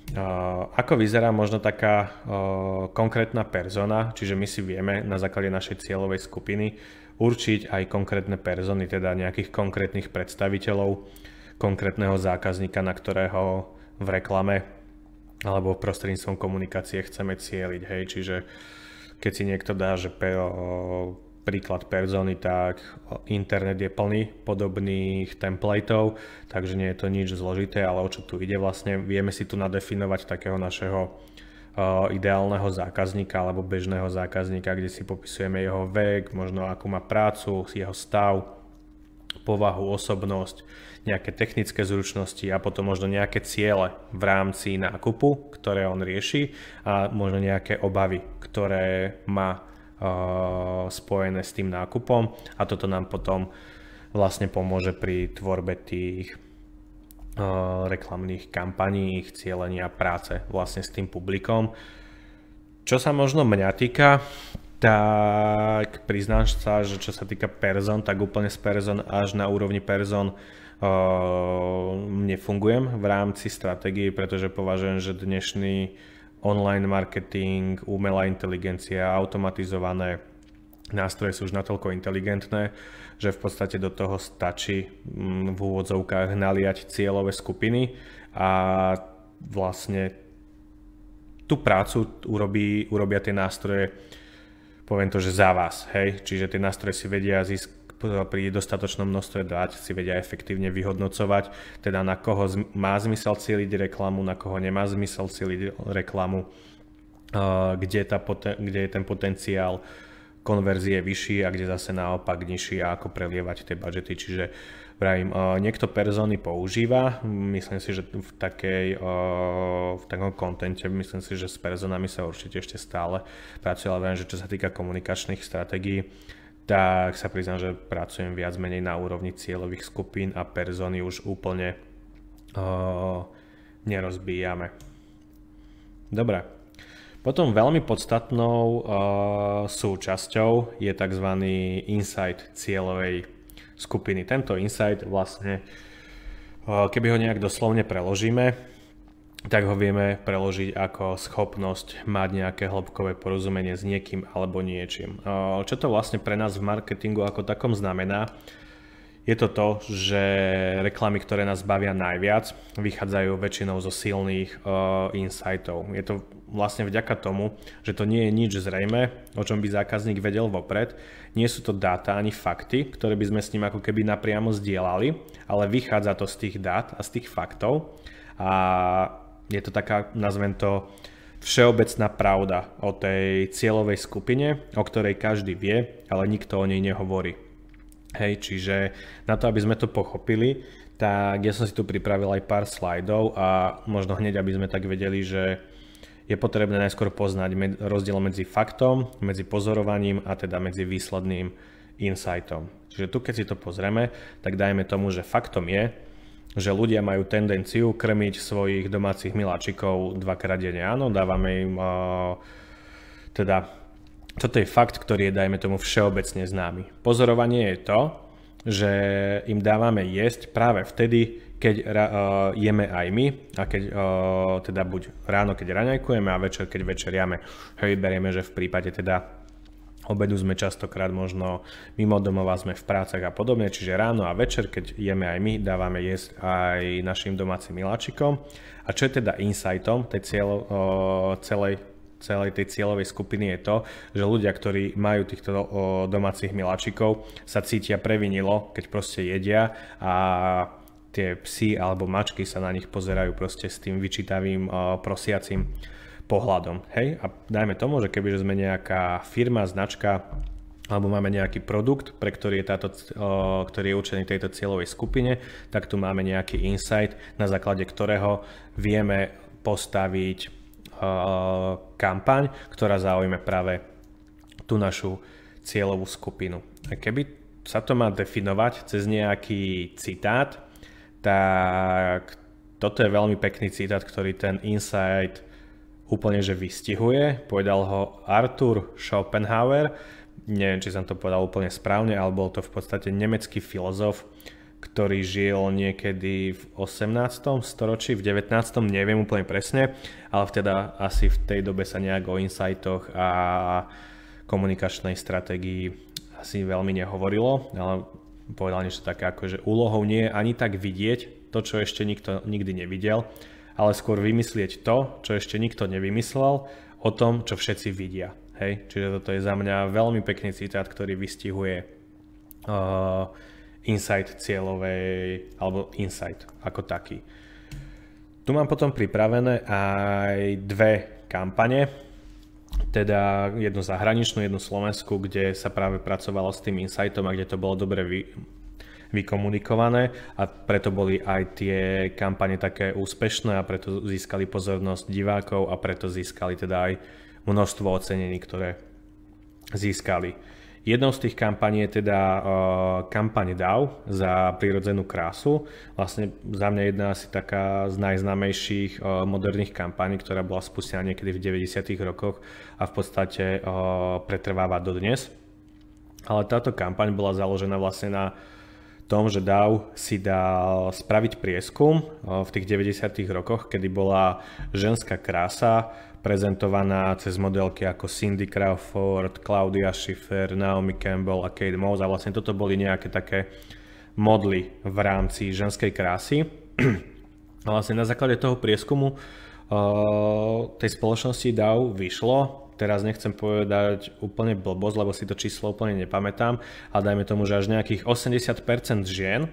Speaker 1: Ako vyzerá možno taká konkrétna persona, čiže my si vieme na základe našej cieľovej skupiny určiť aj konkrétne persony, teda nejakých konkrétnych predstaviteľov konkrétneho zákazníka, na ktorého v reklame alebo prostredníctvom komunikácie chceme cieliť, hej, čiže keď si niekto dá, že pe, príklad persony, tak internet je plný podobných templateov, takže nie je to nič zložité, ale o čo tu ide vlastne, vieme si tu nadefinovať takého našeho ideálneho zákazníka alebo bežného zákazníka, kde si popisujeme jeho vek, možno akú má prácu, jeho stav, povahu, osobnosť, nejaké technické zručnosti a potom možno nejaké ciele v rámci nákupu, ktoré on rieši a možno nejaké obavy, ktoré má uh, spojené s tým nákupom a toto nám potom vlastne pomôže pri tvorbe tých uh, reklamných kampaní, ich cieľenia práce vlastne s tým publikom. Čo sa možno mňa týka, tak priznám sa, že čo sa týka person, tak úplne z person až na úrovni person uh, nefungujem v rámci stratégie, pretože považujem, že dnešný online marketing, umelá inteligencia, automatizované nástroje sú už natoľko inteligentné, že v podstate do toho stačí mm, v úvodzovkách naliať cieľové skupiny a vlastne tú prácu urobí, urobia tie nástroje poviem to, že za vás, hej, čiže tie nástroje si vedia získať pri dostatočnom množstve dať si vedia efektívne vyhodnocovať, teda na koho má zmysel cieliť reklamu, na koho nemá zmysel cieliť reklamu, kde, tá, kde je ten potenciál konverzie vyšší a kde zase naopak nižší a ako prelievať tie budžety. Čiže Pravím, eh, niekto persony používa, myslím si, že v, takej, eh, v takom kontente, myslím si, že s personami sa určite ešte stále pracuje, ale viem, že čo sa týka komunikačných stratégií, tak sa priznám, že pracujem viac menej na úrovni cieľových skupín a persony už úplne uh, nerozbíjame. Dobre. Potom veľmi podstatnou uh, súčasťou je tzv. insight cieľovej skupiny. Tento insight vlastne, eh, keby ho nejak doslovne preložíme, tak ho vieme preložiť ako schopnosť mať nejaké hĺbkové porozumenie s niekým alebo niečím. Eh, čo to vlastne pre nás v marketingu ako takom znamená? Je to to, že reklamy, ktoré nás bavia najviac, vychádzajú väčšinou zo silných uh, insightov. Je to vlastne vďaka tomu, že to nie je nič zrejme, o čom by zákazník vedel vopred. Nie sú to dáta ani fakty, ktoré by sme s ním ako keby napriamo zdieľali, ale vychádza to z tých dát a z tých faktov. A je to taká, nazvem to, všeobecná pravda o tej cieľovej skupine, o ktorej každý vie, ale nikto o nej nehovorí. Hej, čiže na to, aby sme to pochopili, tak ja som si tu pripravil aj pár slajdov a možno hneď, aby sme tak vedeli, že je potrebné najskôr poznať rozdiel medzi faktom, medzi pozorovaním a teda medzi výsledným insightom. Čiže tu, keď si to pozrieme, tak dajme tomu, že faktom je, že ľudia majú tendenciu krmiť svojich domácich miláčikov dvakrát denne. Áno, dávame im uh, teda toto je fakt, ktorý je, dajme tomu, všeobecne známy. Pozorovanie je to, že im dávame jesť práve vtedy, keď uh, jeme aj my a keď uh, teda buď ráno, keď raňajkujeme a večer, keď večeriame. Hej, berieme, že v prípade teda obedu sme častokrát možno mimo domova sme v prácach a podobne, čiže ráno a večer, keď jeme aj my, dávame jesť aj našim domácim miláčikom. A čo je teda insightom tej cieľo, uh, e, celej celej tej cieľovej skupiny je to, že ľudia, ktorí majú týchto domácich miláčikov, sa cítia previnilo, keď proste jedia a tie psy alebo mačky sa na nich pozerajú proste s tým vyčítavým prosiacím pohľadom. Hej? A dajme tomu, že kebyže sme nejaká firma, značka, alebo máme nejaký produkt, pre ktorý je, táto, ktorý je určený tejto cieľovej skupine, tak tu máme nejaký insight, na základe ktorého vieme postaviť kampaň, ktorá zaujme práve tú našu cieľovú skupinu. A keby sa to má definovať cez nejaký citát, tak toto je veľmi pekný citát, ktorý ten Insight úplne že vystihuje. Povedal ho Arthur Schopenhauer, neviem, či som to povedal úplne správne, ale bol to v podstate nemecký filozof, ktorý žil niekedy v 18. storočí, v 19. neviem úplne presne, ale vteda asi v tej dobe sa nejak o insightoch a komunikačnej stratégii asi veľmi nehovorilo, ale povedal niečo také ako, že úlohou nie je ani tak vidieť to, čo ešte nikto nikdy nevidel, ale skôr vymyslieť to, čo ešte nikto nevymyslel, o tom, čo všetci vidia. Hej? Čiže toto je za mňa veľmi pekný citát, ktorý vystihuje uh, insight cieľovej, alebo insight ako taký. Tu mám potom pripravené aj dve kampane, teda jednu zahraničnú, jednu slovenskú, kde sa práve pracovalo s tým insightom a kde to bolo dobre vy, vykomunikované a preto boli aj tie kampane také úspešné a preto získali pozornosť divákov a preto získali teda aj množstvo ocenení, ktoré získali. Jednou z tých kampaní je teda uh, kampaň Daw za prírodzenú krásu. Vlastne za mňa jedna asi taká z najznámejších uh, moderných kampaní, ktorá bola spustená niekedy v 90. rokoch a v podstate uh, pretrváva dodnes. Ale táto kampaň bola založená vlastne na tom, že DAO si dal spraviť prieskum v tých 90. rokoch, kedy bola ženská krása prezentovaná cez modelky ako Cindy Crawford, Claudia Schiffer, Naomi Campbell a Kate Moss a vlastne toto boli nejaké také modly v rámci ženskej krásy. A vlastne na základe toho prieskumu uh, tej spoločnosti DAO vyšlo, teraz nechcem povedať úplne blbosť, lebo si to číslo úplne nepamätám, ale dajme tomu, že až nejakých 80% žien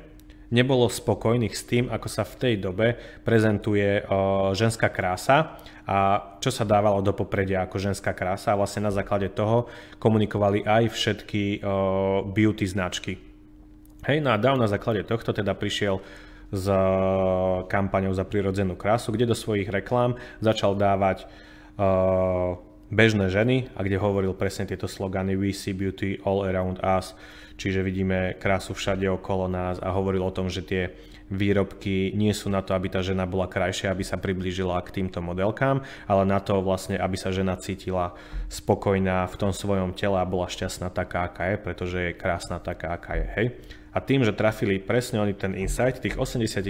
Speaker 1: nebolo spokojných s tým, ako sa v tej dobe prezentuje ženská krása a čo sa dávalo do popredia ako ženská krása a vlastne na základe toho komunikovali aj všetky beauty značky. Hej, no a Dow na základe tohto teda prišiel s kampaňou za prirodzenú krásu, kde do svojich reklám začal dávať bežné ženy a kde hovoril presne tieto slogany We see beauty all around us, čiže vidíme krásu všade okolo nás a hovoril o tom, že tie výrobky nie sú na to, aby tá žena bola krajšia, aby sa priblížila k týmto modelkám, ale na to vlastne, aby sa žena cítila spokojná v tom svojom tele a bola šťastná taká, aká je, pretože je krásna taká, aká je, hej. A tým, že trafili presne oni ten insight, tých 80%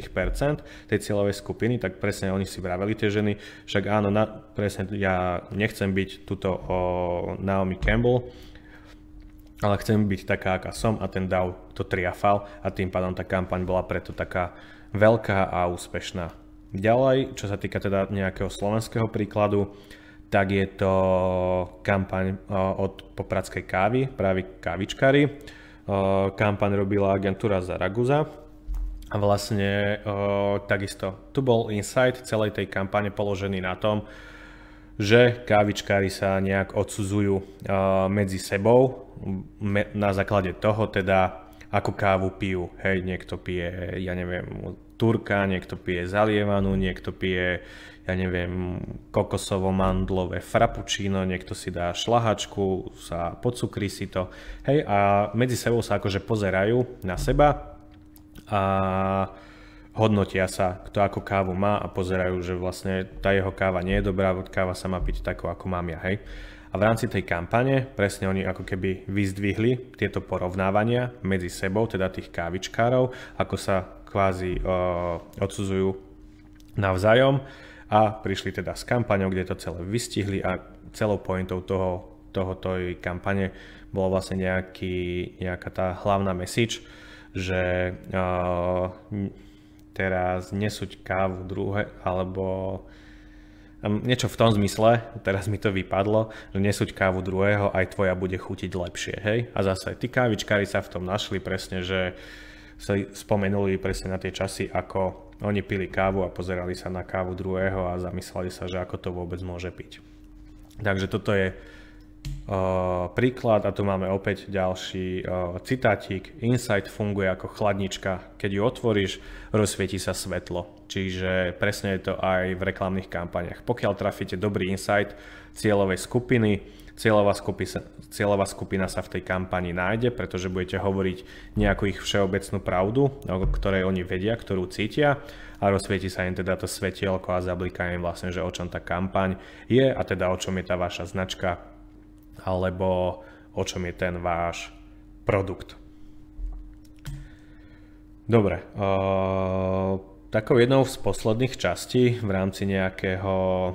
Speaker 1: tej cieľovej skupiny, tak presne oni si vraveli tie ženy, však áno, na, presne ja nechcem byť tuto o Naomi Campbell, ale chcem byť taká, aká som a ten DAO to triafal a tým pádom tá kampaň bola preto taká veľká a úspešná. Ďalej, čo sa týka teda nejakého slovenského príkladu, tak je to kampaň eh, od popradskej kávy, práve kávičkári. Eh, kampaň robila agentúra Zaragoza a vlastne eh, takisto tu bol insight celej tej kampane položený na tom, že kávičkári sa nejak odsudzujú medzi sebou na základe toho teda, ako kávu pijú. Hej, niekto pije, ja neviem, turka, niekto pije zalievanú, niekto pije, ja neviem, kokosovo-mandlové frappuccino, niekto si dá šlahačku, sa pocukrí si to. Hej, a medzi sebou sa akože pozerajú na seba a hodnotia sa, kto ako kávu má a pozerajú, že vlastne tá jeho káva nie je dobrá, káva sa má piť takú, ako mám ja, hej v rámci tej kampane presne oni ako keby vyzdvihli tieto porovnávania medzi sebou, teda tých kávičkárov, ako sa kvázi odsudzujú navzájom a prišli teda s kampaňou, kde to celé vystihli a celou pointou toho, tohoto kampane bola vlastne nejaký, nejaká tá hlavná message, že uh, teraz nesúť kávu druhé, alebo niečo v tom zmysle, teraz mi to vypadlo, že nesuť kávu druhého, aj tvoja bude chutiť lepšie, hej? A zase tí kávičkári sa v tom našli presne, že sa spomenuli presne na tie časy, ako oni pili kávu a pozerali sa na kávu druhého a zamysleli sa, že ako to vôbec môže piť. Takže toto je príklad a tu máme opäť ďalší citátik. Insight funguje ako chladnička. Keď ju otvoríš, rozsvieti sa svetlo. Čiže presne je to aj v reklamných kampaniach. Pokiaľ trafíte dobrý insight cieľovej skupiny, cieľová, cieľová skupina sa v tej kampani nájde, pretože budete hovoriť nejakú ich všeobecnú pravdu, o ktorej oni vedia, ktorú cítia a rozsvieti sa im teda to svetielko a zabliká im vlastne, že o čom tá kampaň je a teda o čom je tá vaša značka, alebo o čom je ten váš produkt. Dobre, eh, takou jednou z posledných častí v rámci nejakého eh,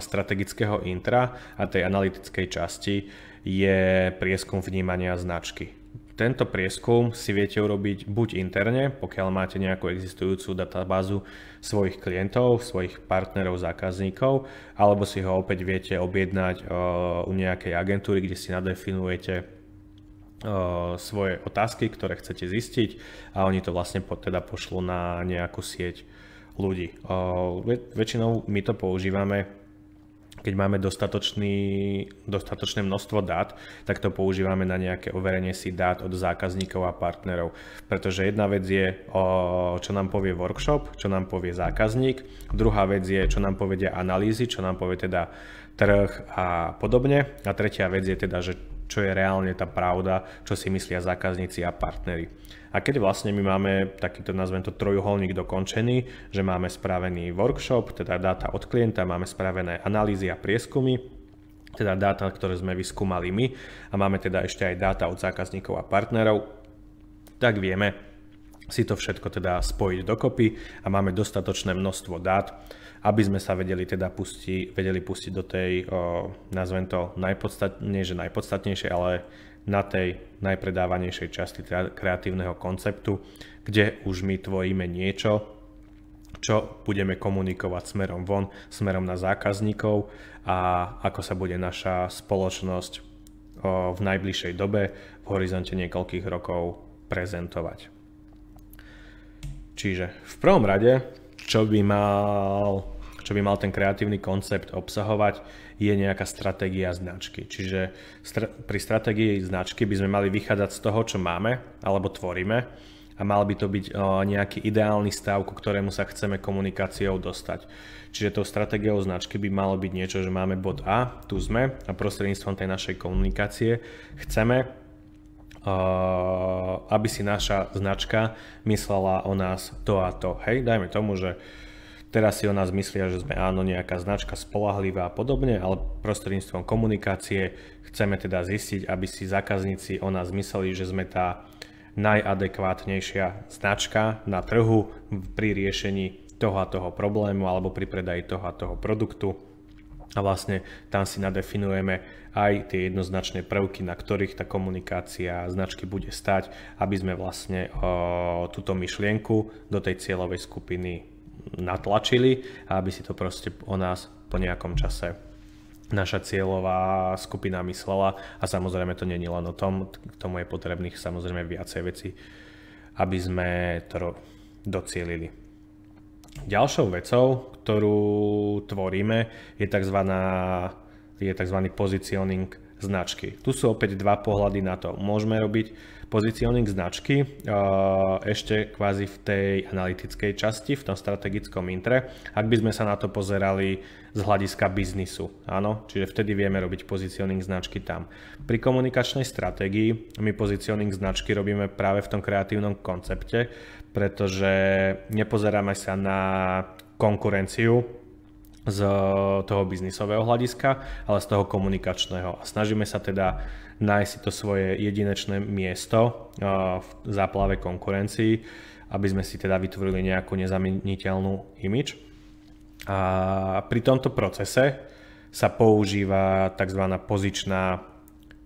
Speaker 1: strategického intra a tej analytickej časti je prieskum vnímania značky. Tento prieskum si viete urobiť buď interne, pokiaľ máte nejakú existujúcu databázu svojich klientov, svojich partnerov, zákazníkov, alebo si ho opäť viete objednať eh, u nejakej agentúry, kde si nadefinujete eh, svoje otázky, ktoré chcete zistiť a oni to vlastne teda pošlo na nejakú sieť ľudí. Eh, väčšinou my to používame keď máme dostatočný, dostatočné množstvo dát, tak to používame na nejaké overenie si dát od zákazníkov a partnerov. Pretože jedna vec je, čo nám povie workshop, čo nám povie zákazník, druhá vec je, čo nám povedia analýzy, čo nám povie teda trh a podobne. A tretia vec je teda, že čo je reálne tá pravda, čo si myslia zákazníci a partnery. A keď vlastne my máme takýto, nazvem to, trojuholník dokončený, že máme spravený workshop, teda dáta od klienta, máme spravené analýzy a prieskumy, teda dáta, ktoré sme vyskúmali my a máme teda ešte aj dáta od zákazníkov a partnerov, tak vieme si to všetko teda spojiť dokopy a máme dostatočné množstvo dát, aby sme sa vedeli teda pustiť, vedeli pustiť do tej, o, nazvem to, najpodstatnejšie, najpodstatnejšej, ale na tej najpredávanejšej časti kreatívneho konceptu, kde už my tvoríme niečo, čo budeme komunikovať smerom von, smerom na zákazníkov a ako sa bude naša spoločnosť v najbližšej dobe, v horizonte niekoľkých rokov prezentovať. Čiže v prvom rade, čo by mal, čo by mal ten kreatívny koncept obsahovať, je nejaká stratégia značky. Čiže str- pri stratégii značky by sme mali vychádzať z toho, čo máme alebo tvoríme a mal by to byť o, nejaký ideálny stav, ku ktorému sa chceme komunikáciou dostať. Čiže tou stratégiou značky by malo byť niečo, že máme bod A, tu sme a prostredníctvom tej našej komunikácie chceme, o, aby si naša značka myslela o nás to a to. Hej, dajme tomu, že Teraz si o nás myslia, že sme áno nejaká značka spolahlivá a podobne, ale prostredníctvom komunikácie chceme teda zistiť, aby si zákazníci o nás mysleli, že sme tá najadekvátnejšia značka na trhu pri riešení toho a toho problému alebo pri predaji toho a toho produktu. A vlastne tam si nadefinujeme aj tie jednoznačné prvky, na ktorých tá komunikácia značky bude stať, aby sme vlastne o, túto myšlienku do tej cieľovej skupiny natlačili, aby si to proste o nás po nejakom čase naša cieľová skupina myslela a samozrejme to není len o tom, k tomu je potrebných samozrejme viacej veci, aby sme to docielili. Ďalšou vecou, ktorú tvoríme, je tzv. Je tzv. pozicioning značky. Tu sú opäť dva pohľady na to. Môžeme robiť Pozicioning značky ešte kvázi v tej analytickej časti, v tom strategickom intre, ak by sme sa na to pozerali z hľadiska biznisu. Áno, čiže vtedy vieme robiť pozicioning značky tam. Pri komunikačnej stratégii my pozicioning značky robíme práve v tom kreatívnom koncepte, pretože nepozeráme sa na konkurenciu, z toho biznisového hľadiska, ale z toho komunikačného. A snažíme sa teda nájsť si to svoje jedinečné miesto uh, v záplave konkurencií, aby sme si teda vytvorili nejakú nezameniteľnú imič. A pri tomto procese sa používa tzv. pozičná,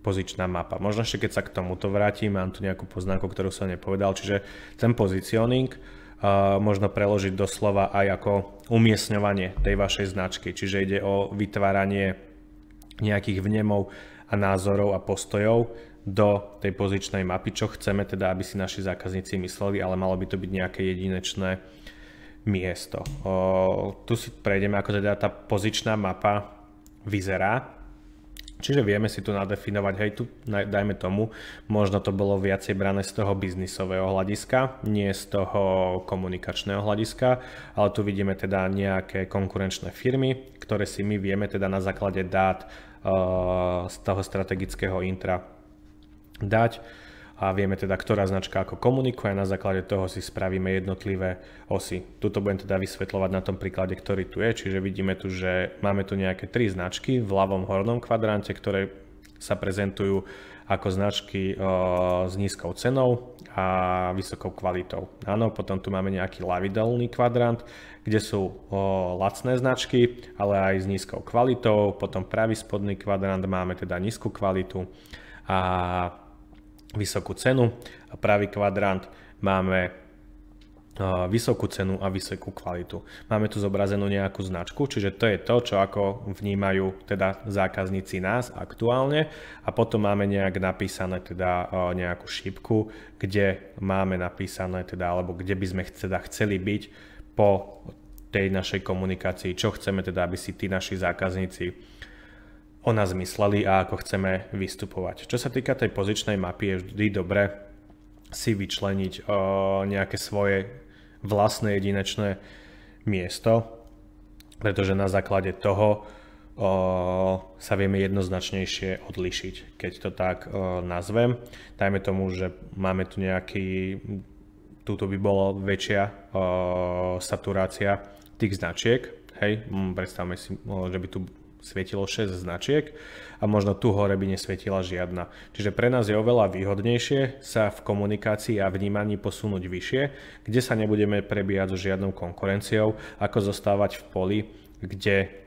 Speaker 1: pozičná mapa. Možno ešte keď sa k tomuto vrátim, mám tu nejakú poznámku, ktorú som nepovedal, čiže ten pozicioning Uh, možno preložiť doslova aj ako umiestňovanie tej vašej značky. Čiže ide o vytváranie nejakých vnemov a názorov a postojov do tej pozičnej mapy, čo chceme teda, aby si naši zákazníci mysleli, ale malo by to byť nejaké jedinečné miesto. O, tu si prejdeme, ako teda tá pozičná mapa vyzerá. Čiže vieme si tu nadefinovať, hej, tu dajme tomu, možno to bolo viacej brané z toho biznisového hľadiska, nie z toho komunikačného hľadiska, ale tu vidíme teda nejaké konkurenčné firmy, ktoré si my vieme teda na základe dát Eh, z toho strategického intra dať a vieme teda, ktorá značka ako komunikuje a na základe toho si spravíme jednotlivé osy. Tuto budem teda vysvetľovať na tom príklade, ktorý tu je, čiže vidíme tu, že máme tu nejaké tri značky v ľavom hornom kvadrante, ktoré sa prezentujú ako značky eh, s nízkou cenou a vysokou kvalitou. Áno, potom tu máme nejaký lavidelný kvadrant, kde sú eh, lacné značky, ale aj s nízkou kvalitou. Potom pravý spodný kvadrant máme teda nízku kvalitu a vysokú cenu. A pravý kvadrant máme vysokú cenu a vysokú kvalitu. Máme tu zobrazenú nejakú značku, čiže to je to, čo ako vnímajú teda zákazníci nás aktuálne a potom máme nejak napísané teda nejakú šípku, kde máme napísané teda, alebo kde by sme teda chceli byť po tej našej komunikácii, čo chceme teda, aby si tí naši zákazníci o nás mysleli a ako chceme vystupovať. Čo sa týka tej pozičnej mapy, je vždy dobre si vyčleniť o, nejaké svoje vlastné jedinečné miesto, pretože na základe toho o, sa vieme jednoznačnejšie odlišiť, keď to tak o, nazvem. Dajme tomu, že máme tu nejaký, túto by bola väčšia o, saturácia tých značiek, hej, mm, predstavme si, že by tu svietilo 6 značiek a možno tu hore by nesvietila žiadna. Čiže pre nás je oveľa výhodnejšie sa v komunikácii a vnímaní posunúť vyššie, kde sa nebudeme prebíjať so žiadnou konkurenciou, ako zostávať v poli, kde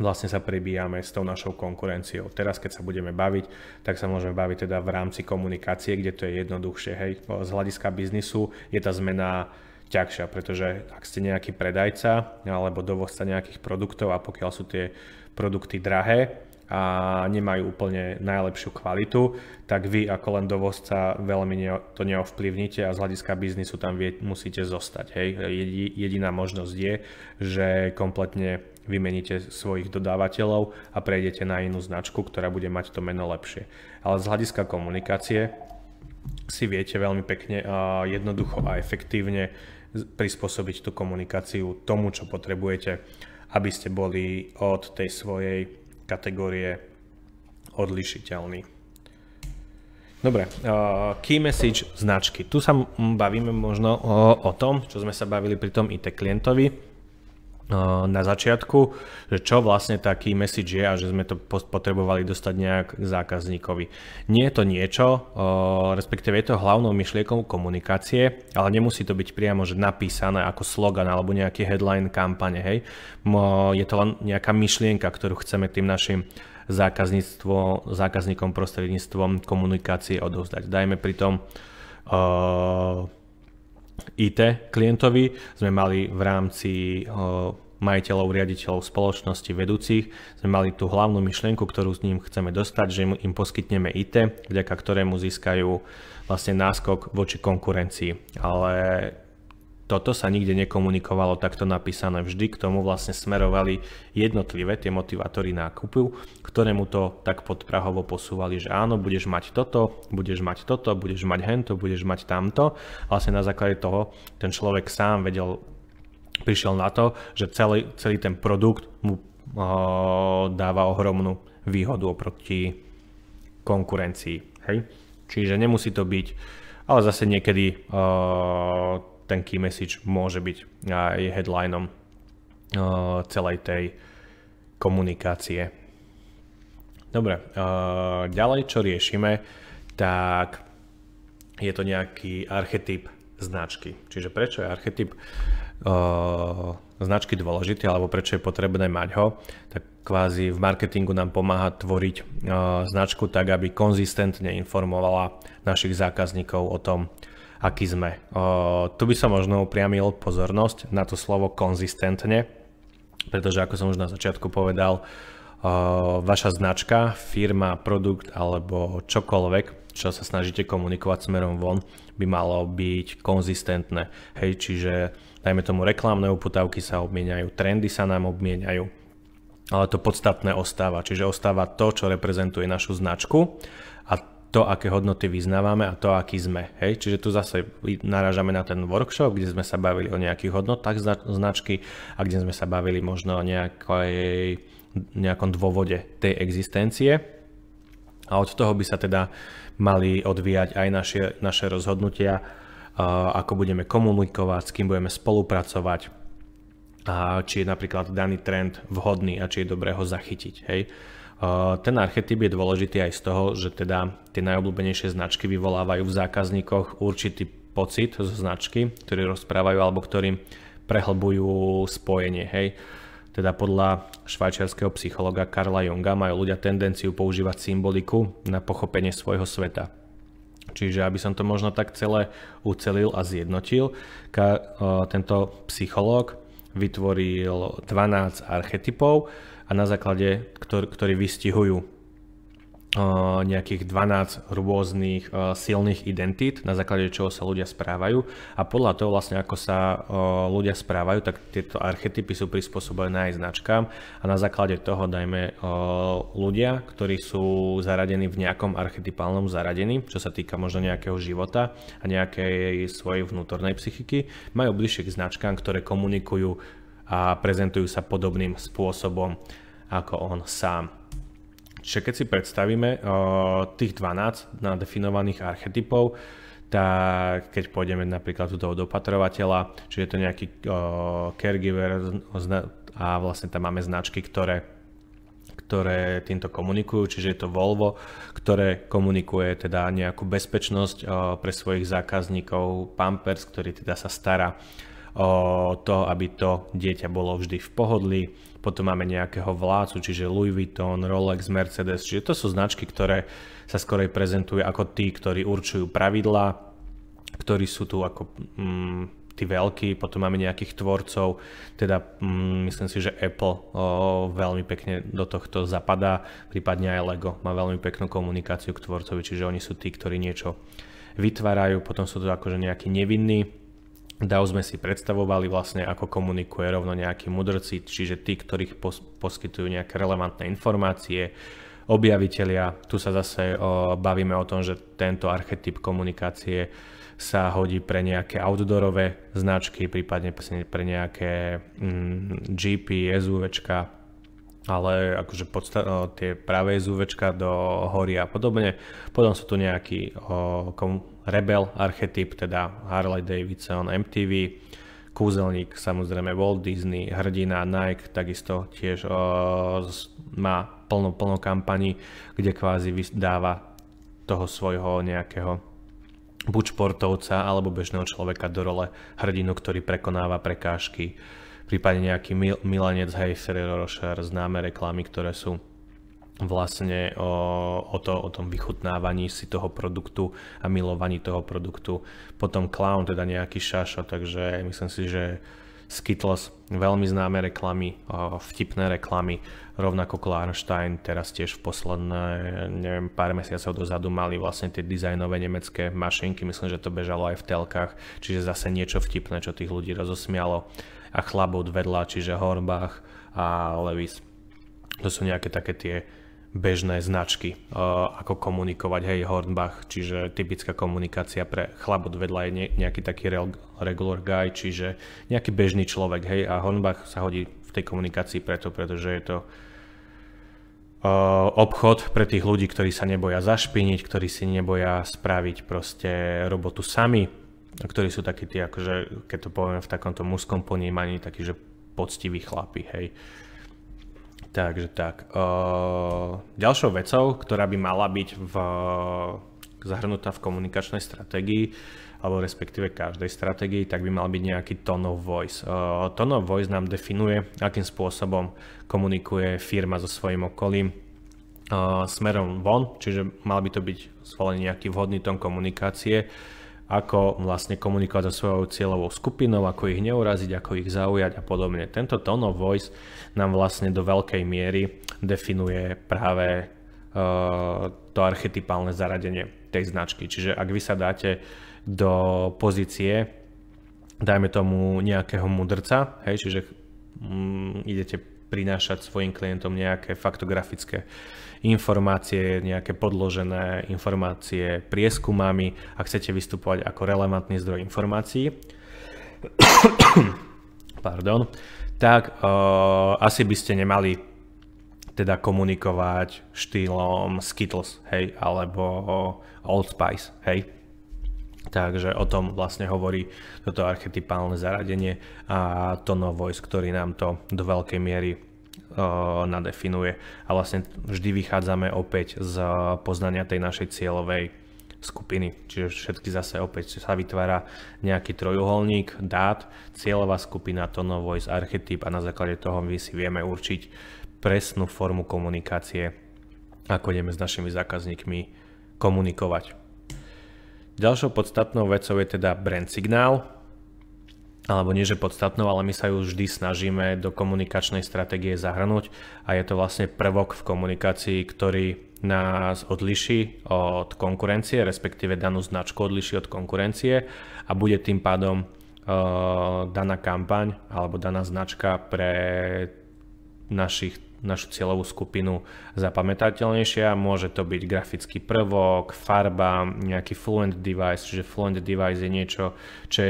Speaker 1: vlastne sa prebíjame s tou našou konkurenciou. Teraz, keď sa budeme baviť, tak sa môžeme baviť teda v rámci komunikácie, kde to je jednoduchšie. Hej. Z hľadiska biznisu je tá zmena ťažšia, pretože ak ste nejaký predajca alebo dovozca nejakých produktov a pokiaľ sú tie produkty drahé a nemajú úplne najlepšiu kvalitu, tak vy ako len dovozca veľmi to neovplyvnite a z hľadiska biznisu tam vie, musíte zostať. Hej. Jediná možnosť je, že kompletne vymeníte svojich dodávateľov a prejdete na inú značku, ktorá bude mať to meno lepšie. Ale z hľadiska komunikácie si viete veľmi pekne a jednoducho a efektívne prispôsobiť tú komunikáciu tomu, čo potrebujete aby ste boli od tej svojej kategórie odlišiteľní. Dobre, uh, key message značky. Tu sa bavíme možno o, o tom, čo sme sa bavili pri tom IT klientovi No, na začiatku, že čo vlastne taký message je a že sme to potrebovali dostať nejak k zákazníkovi. Nie je to niečo, respektíve je to hlavnou myšlienkou komunikácie, ale nemusí to byť priamo že napísané ako slogan alebo nejaký headline kampane, hej. Je to len nejaká myšlienka, ktorú chceme tým našim zákazníkom prostredníctvom komunikácie odovzdať. Dajme pritom uh, IT klientovi sme mali v rámci eh, majiteľov, riaditeľov spoločnosti, vedúcich, sme mali tú hlavnú myšlienku, ktorú s ním chceme dostať, že im poskytneme IT, vďaka ktorému získajú vlastne náskok voči konkurencii. Ale toto sa nikde nekomunikovalo takto napísané, vždy k tomu vlastne smerovali jednotlivé tie motivátory nákupu, ktorému to tak podprahovo posúvali, že áno, budeš mať toto, budeš mať toto, budeš mať hento, budeš mať tamto. Vlastne na základe toho ten človek sám vedel, prišiel na to, že celý, celý ten produkt mu o, dáva ohromnú výhodu oproti konkurencii. Hej? Čiže nemusí to byť, ale zase niekedy o, ten key message môže byť aj headlinom uh, celej tej komunikácie. Dobre, uh, ďalej čo riešime, tak je to nejaký archetyp značky. Čiže prečo je archetyp uh, značky dôležitý alebo prečo je potrebné mať ho, tak kvázi v marketingu nám pomáha tvoriť uh, značku tak, aby konzistentne informovala našich zákazníkov o tom, aký sme. O, tu by som možno upriamil pozornosť na to slovo konzistentne, pretože ako som už na začiatku povedal, o, vaša značka, firma, produkt alebo čokoľvek, čo sa snažíte komunikovať smerom von, by malo byť konzistentné. Hej, čiže dajme tomu reklamné uputavky sa obmieniajú, trendy sa nám obmieniajú, ale to podstatné ostáva. Čiže ostáva to, čo reprezentuje našu značku a to, aké hodnoty vyznávame a to, aký sme. Hej? Čiže tu zase narážame na ten workshop, kde sme sa bavili o nejakých hodnotách značky a kde sme sa bavili možno o nejakej, nejakom dôvode tej existencie. A od toho by sa teda mali odvíjať aj naše, naše rozhodnutia, ako budeme komunikovať, s kým budeme spolupracovať, a či je napríklad daný trend vhodný a či je dobré ho zachytiť. Hej? Ten archetyp je dôležitý aj z toho, že teda tie najobľúbenejšie značky vyvolávajú v zákazníkoch určitý pocit zo značky, ktorý rozprávajú alebo ktorým prehlbujú spojenie. Hej. Teda podľa švajčiarského psychologa Karla Junga majú ľudia tendenciu používať symboliku na pochopenie svojho sveta. Čiže aby som to možno tak celé ucelil a zjednotil, ka, e, tento psychológ vytvoril 12 archetypov, a na základe, ktor- ktorí vystihujú uh, nejakých 12 rôznych uh, silných identít, na základe čoho sa ľudia správajú a podľa toho vlastne ako sa uh, ľudia správajú, tak tieto archetypy sú prispôsobené aj značkám a na základe toho dajme ľudia, ktorí sú zaradení v nejakom archetypálnom zaradení, čo sa týka možno nejakého života a nejakej svojej vnútornej psychiky, majú bližšie k značkám, ktoré komunikujú a prezentujú sa podobným spôsobom ako on sám. Čiže keď si predstavíme eh, tých 12 nadefinovaných archetypov, tak keď pôjdeme napríklad do toho dopatrovateľa, čiže je to nejaký eh, caregiver a vlastne tam máme značky, ktoré, ktoré týmto komunikujú, čiže je to Volvo, ktoré komunikuje teda nejakú bezpečnosť eh, pre svojich zákazníkov, Pampers, ktorý teda sa stará to, aby to dieťa bolo vždy v pohodlí Potom máme nejakého vlácu, čiže Louis Vuitton, Rolex, Mercedes, čiže to sú značky, ktoré sa skorej prezentujú ako tí, ktorí určujú pravidlá, ktorí sú tu ako mm, tí veľkí, potom máme nejakých tvorcov, teda mm, myslím si, že Apple o, veľmi pekne do tohto zapadá, prípadne aj Lego má veľmi peknú komunikáciu k tvorcovi, čiže oni sú tí, ktorí niečo vytvárajú, potom sú to akože nejakí nevinní, DAO sme si predstavovali vlastne, ako komunikuje rovno nejakí mudrci, čiže tí, ktorých pos- poskytujú nejaké relevantné informácie, objavitelia. Tu sa zase o, bavíme o tom, že tento archetyp komunikácie sa hodí pre nejaké outdoorové značky, prípadne pre nejaké mm, GP, SUVčka, ale akože podsta- tie práve SUVčka do hory a podobne. Potom sú tu nejakí o, rebel archetyp, teda Harley Davidson, MTV, kúzelník, samozrejme Walt Disney, hrdina, Nike, takisto tiež o, z, má plnú, plnú kampani, kde kvázi vydáva toho svojho nejakého buď športovca alebo bežného človeka do role hrdinu, ktorý prekonáva prekážky, prípadne nejaký mil, milanec, hej, Ferrero Rocher, známe reklamy, ktoré sú vlastne o, o, to, o tom vychutnávaní si toho produktu a milovaní toho produktu. Potom Clown, teda nejaký šašo, takže myslím si, že Skittles, veľmi známe reklamy, vtipné reklamy, rovnako Klarstein, teraz tiež v posledné, neviem, pár mesiacov dozadu mali vlastne tie dizajnové nemecké mašinky, myslím, že to bežalo aj v telkách, čiže zase niečo vtipné, čo tých ľudí rozosmialo. A chlabot vedľa, čiže Horbach a Levis. To sú nejaké také tie bežné značky, e, ako komunikovať, hej, Hornbach, čiže typická komunikácia pre chlap od vedľa je nejaký taký regular guy, čiže nejaký bežný človek, hej, a Hornbach sa hodí v tej komunikácii preto, pretože je to e, obchod pre tých ľudí, ktorí sa neboja zašpiniť, ktorí si neboja spraviť proste robotu sami, ktorí sú takí tí, akože, keď to poviem v takomto mužskom ponímaní, takí, že poctiví chlapi, hej. Uh, Takže tak. Uh, ďalšou vecou, ktorá by mala byť v, zahrnutá v komunikačnej stratégii, alebo respektíve každej stratégii, tak by mal byť nejaký tone of voice. Uh, tone of voice nám definuje, akým spôsobom komunikuje firma so svojím okolím uh, smerom von, čiže mal by to byť zvolený nejaký vhodný tón komunikácie, uh, ako vlastne komunikovať so svojou cieľovou skupinou, ako ich neuraziť, ako ich zaujať a podobne. Tento tone of voice nám vlastne do veľkej miery definuje práve uh, to archetypálne zaradenie tej značky. Čiže ak vy sa dáte do pozície, dajme tomu nejakého mudrca, hej, čiže mm, idete prinášať svojim klientom nejaké faktografické uh, informácie, nejaké podložené informácie prieskumami a chcete vystupovať ako relevantný zdroj informácií, pardon, tak uh, asi by ste nemali teda komunikovať štýlom Skittles, hej, alebo Old Spice, hej. Takže o tom vlastne hovorí toto archetypálne zaradenie a to Voice, ktorý nám to do veľkej miery Eh, nadefinuje. A vlastne vždy vychádzame opäť z poznania tej našej cieľovej skupiny. Čiže všetky zase opäť sa vytvára nejaký trojuholník dát, cieľová skupina, tono, voice, archetyp a na základe toho my si vieme určiť presnú formu komunikácie, ako ideme s našimi zákazníkmi komunikovať. Ďalšou podstatnou vecou je teda brand signál, alebo nie že podstatnou, ale my sa ju vždy snažíme do komunikačnej stratégie zahrnúť a je to vlastne prvok v komunikácii, ktorý nás odliší od konkurencie, respektíve danú značku odliší od konkurencie a bude tým pádom e, daná kampaň alebo daná značka pre našich našu cieľovú skupinu zapamätateľnejšia. Môže to byť grafický prvok, farba, nejaký fluent device, čiže fluent device je niečo, čo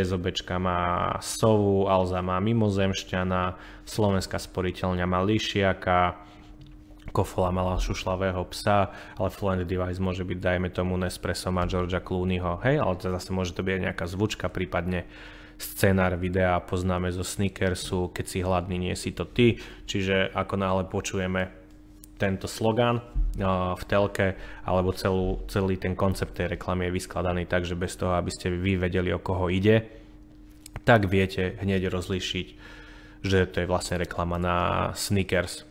Speaker 1: má sovu, Alza má mimozemšťana, Slovenská sporiteľňa má lišiaka, kofola mala šušlavého psa, ale fluent device môže byť, dajme tomu, Nespresso má Georgia Clooneyho, hej, ale zase môže to byť nejaká zvučka, prípadne scénar videa poznáme zo Snickersu, keď si hladný, nie si to ty. Čiže ako náhle počujeme tento slogan v telke alebo celú, celý ten koncept tej reklamy je vyskladaný tak, že bez toho, aby ste vy vedeli, o koho ide, tak viete hneď rozlíšiť, že to je vlastne reklama na sneakers.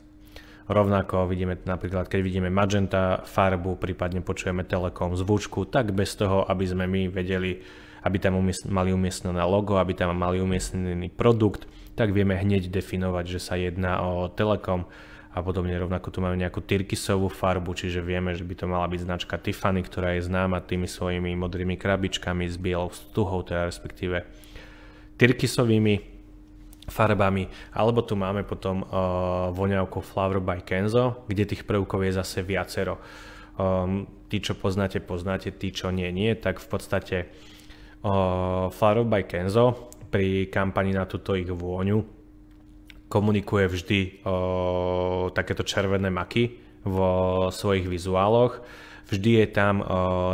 Speaker 1: Rovnako vidíme napríklad, keď vidíme magenta farbu, prípadne počujeme telekom zvučku, tak bez toho, aby sme my vedeli, aby tam umiest- mali umiestnené logo, aby tam mali umiestnený produkt, tak vieme hneď definovať, že sa jedná o Telekom a podobne. Rovnako tu máme nejakú tyrkysovú farbu, čiže vieme, že by to mala byť značka Tiffany, ktorá je známa tými svojimi modrými krabičkami s bielou stuhou, teda respektíve tyrkysovými farbami, alebo tu máme potom uh, voňavku Flower by Kenzo, kde tých prvkov je zase viacero. Um, tí, čo poznáte, poznáte, tí, čo nie, nie, tak v podstate Faro by Kenzo pri kampani na túto ich vôňu komunikuje vždy takéto červené maky vo svojich vizuáloch. Vždy je tam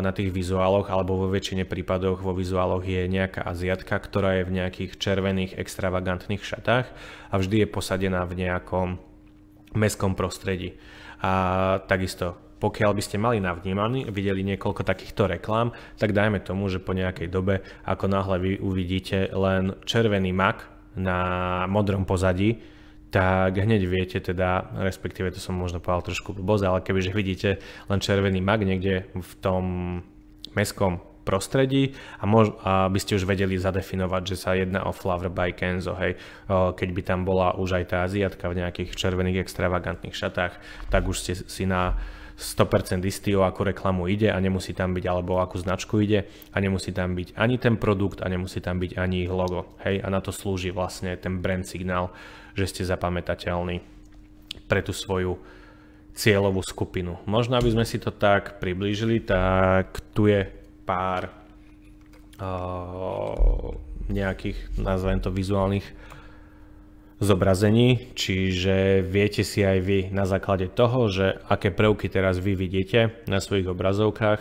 Speaker 1: na tých vizuáloch, alebo vo väčšine prípadoch vo vizuáloch je nejaká aziatka, ktorá je v nejakých červených extravagantných šatách a vždy je posadená v nejakom mestskom prostredí. A takisto pokiaľ by ste mali navnímaný, videli niekoľko takýchto reklám, tak dajme tomu, že po nejakej dobe, ako náhle vy uvidíte len červený mak na modrom pozadí, tak hneď viete teda, respektíve to som možno povedal trošku blbosť, ale kebyže vidíte len červený mak niekde v tom mestskom prostredí a, mož, a by ste už vedeli zadefinovať, že sa jedná o Flower by Kenzo, hej. Keď by tam bola už aj tá Aziatka v nejakých červených extravagantných šatách, tak už ste si na 100% istý, o akú reklamu ide a nemusí tam byť, alebo o akú značku ide a nemusí tam byť ani ten produkt a nemusí tam byť ani ich logo. Hej, a na to slúži vlastne ten brand signál, že ste zapamätateľní pre tú svoju cieľovú skupinu. Možno, aby sme si to tak priblížili, tak tu je pár uh, nejakých, nazvem to, vizuálnych zobrazení, čiže viete si aj vy na základe toho, že aké prvky teraz vy vidíte na svojich obrazovkách,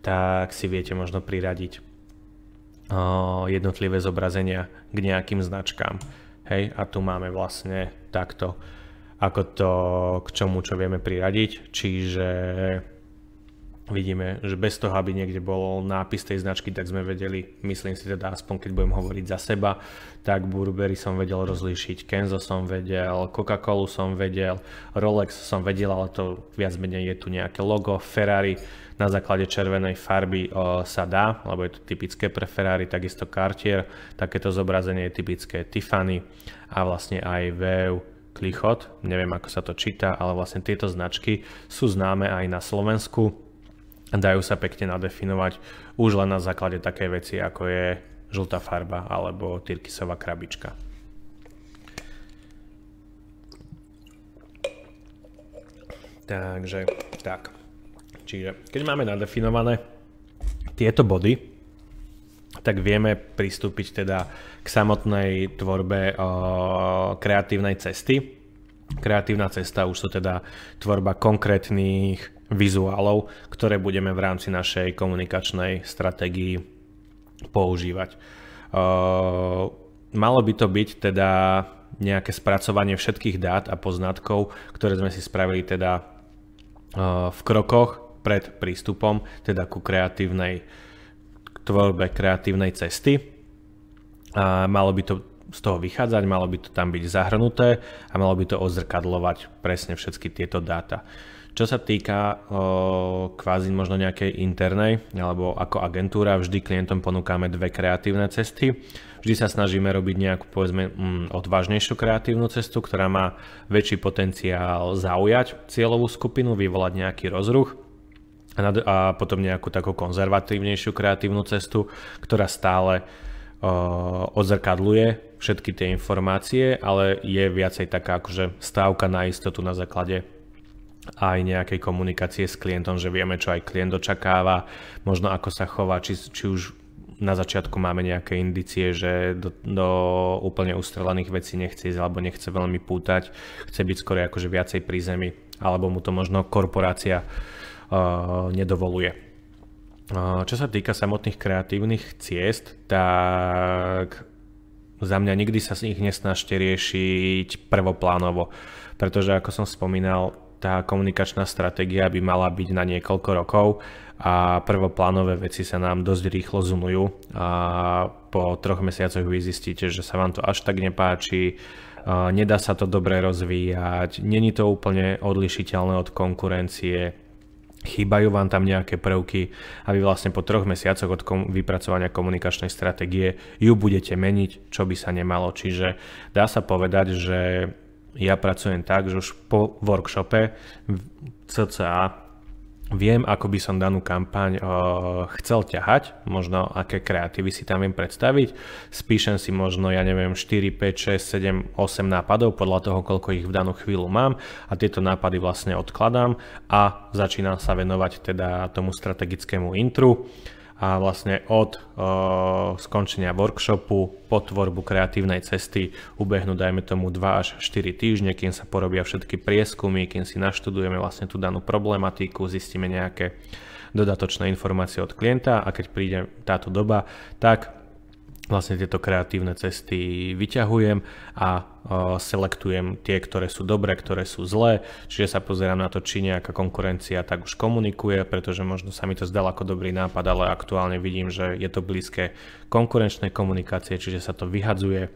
Speaker 1: tak si viete možno priradiť jednotlivé zobrazenia k nejakým značkám. Hej, a tu máme vlastne takto, ako to k čomu, čo vieme priradiť, čiže vidíme, že bez toho, aby niekde bol nápis tej značky, tak sme vedeli, myslím si teda aspoň keď budem hovoriť za seba, tak Burberry som vedel rozlíšiť, Kenzo som vedel, Coca-Colu som vedel, Rolex som vedel, ale to viac menej je tu nejaké logo, Ferrari na základe červenej farby o, sa dá, lebo je to typické pre Ferrari, takisto Cartier, takéto zobrazenie je typické Tiffany a vlastne aj Veu Klichot, neviem ako sa to číta, ale vlastne tieto značky sú známe aj na Slovensku dajú sa pekne nadefinovať už len na základe takej veci, ako je žltá farba alebo tyrkysová krabička. Takže tak. Čiže keď máme nadefinované tieto body, tak vieme pristúpiť teda k samotnej tvorbe o, eh, kreatívnej cesty. Kreatívna cesta už sú teda tvorba konkrétnych vizuálov, ktoré budeme v rámci našej komunikačnej stratégii používať. Uh, malo by to byť teda nejaké spracovanie všetkých dát a poznatkov, ktoré sme si spravili teda uh, v krokoch pred prístupom, teda ku kreatívnej k tvorbe kreatívnej cesty. A malo by to z toho vychádzať, malo by to tam byť zahrnuté a malo by to ozrkadlovať presne všetky tieto dáta. Čo sa týka o, kvázi možno nejakej internej, alebo ako agentúra vždy klientom ponúkame dve kreatívne cesty. Vždy sa snažíme robiť nejakú povedzme mm, odvážnejšiu kreatívnu cestu, ktorá má väčší potenciál zaujať cieľovú skupinu, vyvolať nejaký rozruch a, potom nejakú takú konzervatívnejšiu kreatívnu cestu, ktorá stále odzrkadluje všetky tie informácie, ale je viacej taká akože stávka na istotu na základe aj nejakej komunikácie s klientom, že vieme, čo aj klient očakáva, možno ako sa chová, či, či už na začiatku máme nejaké indicie, že do, do úplne ustrelených vecí nechce ísť alebo nechce veľmi pútať, chce byť skôr akože viacej pri zemi, alebo mu to možno korporácia uh, nedovoluje. Uh, čo sa týka samotných kreatívnych ciest, tak za mňa nikdy sa z nich nesnažte riešiť prvoplánovo, pretože ako som spomínal, tá komunikačná stratégia by mala byť na niekoľko rokov a prvoplánové veci sa nám dosť rýchlo zoomujú a po troch mesiacoch vy zistíte, že sa vám to až tak nepáči, nedá sa to dobre rozvíjať, není to úplne odlišiteľné od konkurencie, chýbajú vám tam nejaké prvky a vy vlastne po troch mesiacoch od kom- vypracovania komunikačnej stratégie ju budete meniť, čo by sa nemalo. Čiže dá sa povedať, že ja pracujem tak, že už po workshope cca viem, ako by som danú kampaň eh, chcel ťahať, možno aké kreatívy si tam viem predstaviť. Spíšem si možno, ja neviem, 4, 5, 6, 7, 8 nápadov podľa toho, koľko ich v danú chvíľu mám a tieto nápady vlastne odkladám a začínam sa venovať teda tomu strategickému intru a vlastne od uh, skončenia workshopu po tvorbu kreatívnej cesty ubehnú dajme tomu 2 až 4 týždne, kým sa porobia všetky prieskumy, kým si naštudujeme vlastne tú danú problematiku, zistíme nejaké dodatočné informácie od klienta a keď príde táto doba, tak vlastne tieto kreatívne cesty vyťahujem a selektujem tie, ktoré sú dobré, ktoré sú zlé, čiže sa pozerám na to, či nejaká konkurencia tak už komunikuje, pretože možno sa mi to zdal ako dobrý nápad, ale aktuálne vidím, že je to blízke konkurenčnej komunikácie, čiže sa to vyhadzuje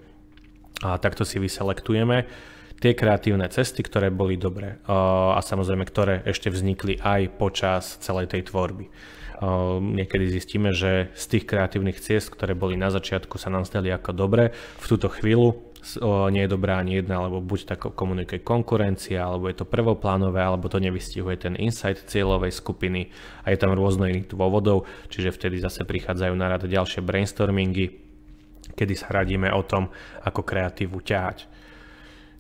Speaker 1: a takto si vyselektujeme tie kreatívne cesty, ktoré boli dobré a samozrejme, ktoré ešte vznikli aj počas celej tej tvorby. Ehm, niekedy zistíme, že z tých kreatívnych ciest, ktoré boli na začiatku, sa nám stali ako dobre, v túto chvíľu nie je dobrá ani jedna, alebo buď tak komunikuje konkurencia, alebo je to prvoplánové, alebo to nevystihuje ten insight cieľovej skupiny a je tam rôzno iných dôvodov, čiže vtedy zase prichádzajú na rad ďalšie brainstormingy, kedy sa radíme o tom, ako kreatívu ťahať.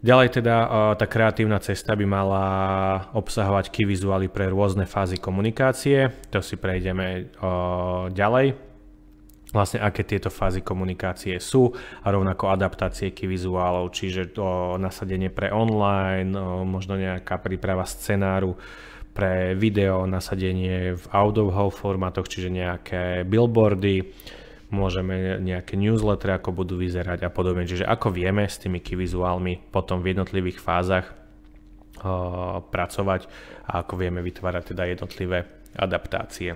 Speaker 1: Ďalej teda eh, tá kreatívna cesta by mala obsahovať key vizuály pre rôzne fázy komunikácie. To si prejdeme eh, ďalej. Vlastne aké tieto fázy komunikácie sú a rovnako adaptácie key vizuálov, čiže to nasadenie pre online, eh, možno nejaká príprava scenáru pre video, nasadenie v home formátoch, čiže nejaké billboardy, môžeme nejaké newsletter, ako budú vyzerať a podobne. Čiže ako vieme s tými vizuálmi potom v jednotlivých fázach uh, pracovať a ako vieme vytvárať teda jednotlivé adaptácie.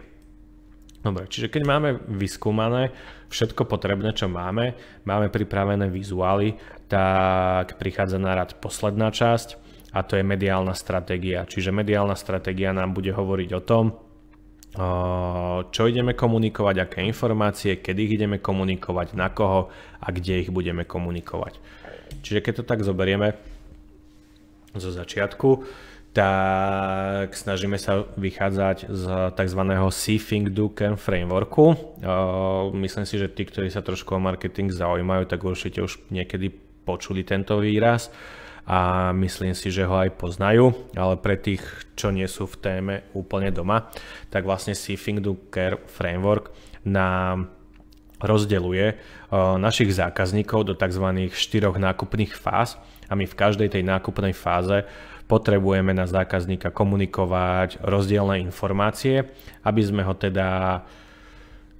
Speaker 1: Dobre, čiže keď máme vyskúmané všetko potrebné, čo máme, máme pripravené vizuály, tak prichádza na rad posledná časť a to je mediálna stratégia. Čiže mediálna stratégia nám bude hovoriť o tom, čo ideme komunikovať, aké informácie, kedy ich ideme komunikovať, na koho a kde ich budeme komunikovať. Čiže keď to tak zoberieme zo začiatku, tak snažíme sa vychádzať z tzv. Think Do Can frameworku. Myslím si, že tí, ktorí sa trošku o marketing zaujímajú, tak určite už niekedy počuli tento výraz a myslím si, že ho aj poznajú, ale pre tých, čo nie sú v téme úplne doma, tak vlastne si Think Do Care Framework nám rozdeluje e, našich zákazníkov do tzv. štyroch nákupných fáz a my v každej tej nákupnej fáze potrebujeme na zákazníka komunikovať rozdielne informácie, aby sme ho teda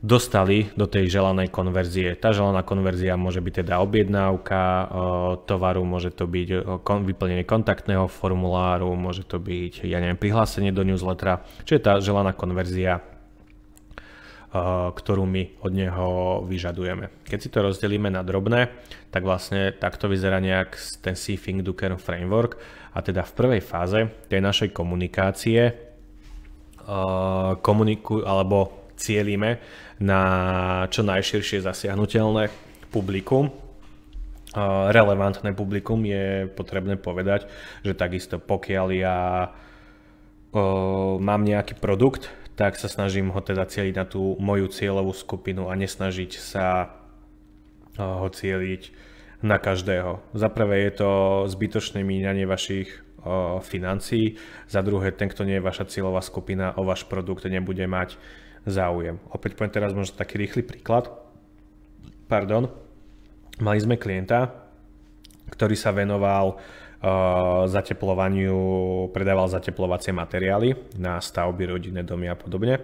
Speaker 1: dostali do tej želanej konverzie. Tá želaná konverzia môže byť teda objednávka e, tovaru, môže to byť e, vyplnenie kontaktného formuláru, môže to byť, ja neviem, prihlásenie do newslettera, čo je tá želaná konverzia, e, ktorú my od neho vyžadujeme. Keď si to rozdelíme na drobné, tak vlastne takto vyzerá nejak ten Think Do Care Framework a teda v prvej fáze tej našej komunikácie komuniku, alebo cieľíme na čo najširšie zasiahnutelné publikum. Relevantné publikum je potrebné povedať, že takisto pokiaľ ja mám nejaký produkt, tak sa snažím ho teda cieliť na tú moju cieľovú skupinu a nesnažiť sa ho cieliť na každého. Za prvé je to zbytočné míňanie vašich financií, za druhé ten, kto nie je vaša cieľová skupina, o váš produkt nebude mať záujem. Opäť poviem teraz možno taký rýchly príklad. Pardon. Mali sme klienta, ktorý sa venoval uh, e, zateplovaniu, predával zateplovacie materiály na stavby, rodinné domy a podobne.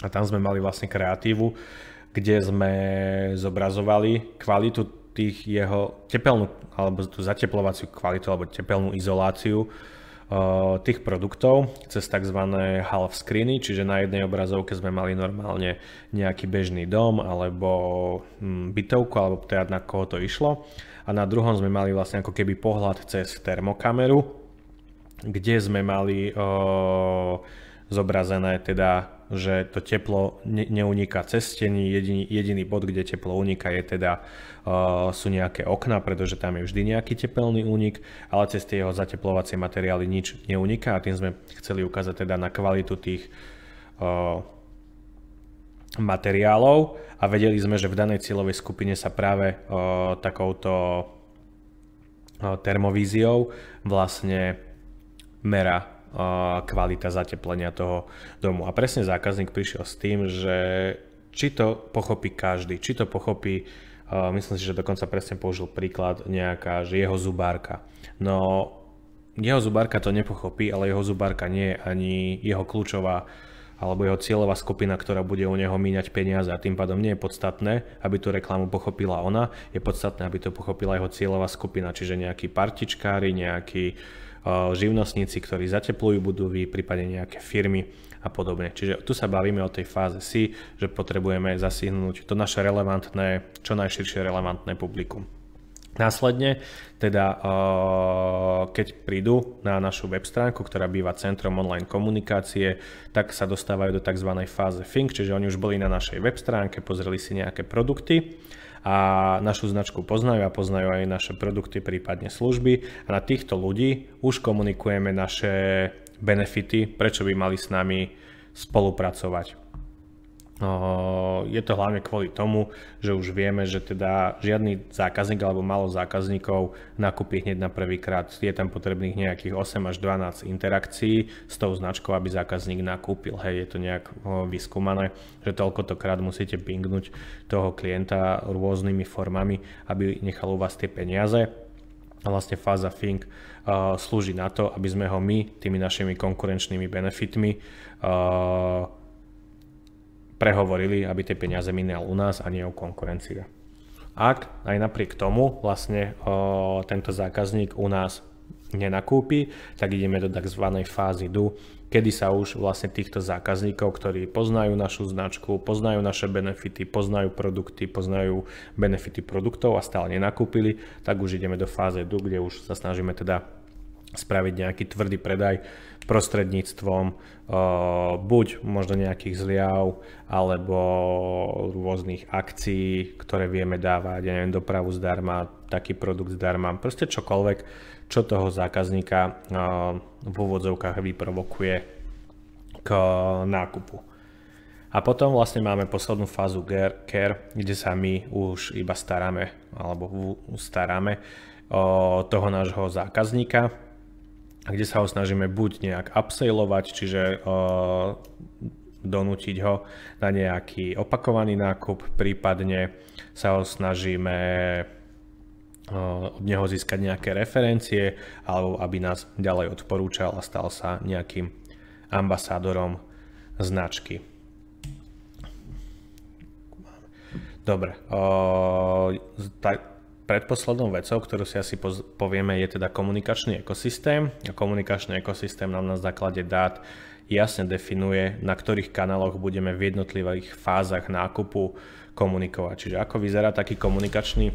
Speaker 1: A tam sme mali vlastne kreatívu, kde sme zobrazovali kvalitu tých jeho tepelnú, alebo tú zateplovaciu kvalitu, alebo tepelnú izoláciu uh, tých produktov cez tzv. half screeny, čiže na jednej obrazovke sme mali normálne nejaký bežný dom alebo mm, bytovku, alebo teda na koho to išlo. A na druhom sme mali vlastne ako keby pohľad cez termokameru, kde sme mali zobrazené teda že to teplo neuniká cez steny. Jediný, jediný bod, kde teplo uniká, je teda, uh, sú nejaké okna, pretože tam je vždy nejaký tepelný únik, ale cez tie jeho zateplovacie materiály nič neuniká a tým sme chceli ukázať teda na kvalitu tých uh, materiálov a vedeli sme, že v danej cieľovej skupine sa práve uh, takouto uh, termovíziou vlastne mera kvalita zateplenia toho domu. A presne zákazník prišiel s tým, že či to pochopí každý, či to pochopí, myslím si, že dokonca presne použil príklad nejaká, že jeho zubárka. No jeho zubárka to nepochopí, ale jeho zubárka nie je ani jeho kľúčová alebo jeho cieľová skupina, ktorá bude u neho míňať peniaze a tým pádom nie je podstatné, aby tú reklamu pochopila ona, je podstatné, aby to pochopila jeho cieľová skupina, čiže nejakí partičkári, nejakí uh, živnostníci, ktorí zateplujú budovy, prípadne nejaké firmy a podobne. Čiže tu sa bavíme o tej fáze si, že potrebujeme zasiahnuť to naše relevantné, čo najširšie relevantné publikum. Následne, teda keď prídu na našu web stránku, ktorá býva centrom online komunikácie, tak sa dostávajú do tzv. fáze think, čiže oni už boli na našej web stránke, pozreli si nejaké produkty a našu značku poznajú a poznajú aj naše produkty, prípadne služby. A na týchto ľudí už komunikujeme naše benefity, prečo by mali s nami spolupracovať. Je to hlavne kvôli tomu, že už vieme, že teda žiadny zákazník alebo málo zákazníkov nakúpi hneď na prvýkrát. Je tam potrebných nejakých 8 až 12 interakcií s tou značkou, aby zákazník nakúpil. Hej, je to nejak vyskúmané, že toľkotokrát krát musíte pingnúť toho klienta rôznymi formami, aby nechal u vás tie peniaze. A vlastne fáza Think slúži na to, aby sme ho my tými našimi konkurenčnými benefitmi prehovorili, aby tie peniaze minal u nás a nie u konkurencie. Ak aj napriek tomu vlastne o, tento zákazník u nás nenakúpi, tak ideme do tzv. fázy du, kedy sa už vlastne týchto zákazníkov, ktorí poznajú našu značku, poznajú naše benefity, poznajú produkty, poznajú benefity produktov a stále nenakúpili, tak už ideme do fázy du, kde už sa snažíme teda spraviť nejaký tvrdý predaj, prostredníctvom eh, buď možno nejakých zliav alebo rôznych akcií, ktoré vieme dávať, ja neviem, dopravu zdarma, taký produkt zdarma, proste čokoľvek, čo toho zákazníka eh, v úvodzovkách vyprovokuje k eh, nákupu. A potom vlastne máme poslednú fázu care, kde sa my už iba staráme, alebo staráme o toho nášho zákazníka, kde sa ho snažíme buď nejak upsailovať, čiže uh, donútiť ho na nejaký opakovaný nákup, prípadne sa ho snažíme eh, od neho získať nejaké referencie alebo aby nás ďalej odporúčal a stal sa nejakým ambasádorom značky. Dobre, eh, Predposlednou vecou, ktorú si asi povieme, je teda komunikačný ekosystém. A komunikačný ekosystém nám na základe dát jasne definuje, na ktorých kanáloch budeme v jednotlivých fázach nákupu komunikovať. Čiže ako vyzerá taký komunikačný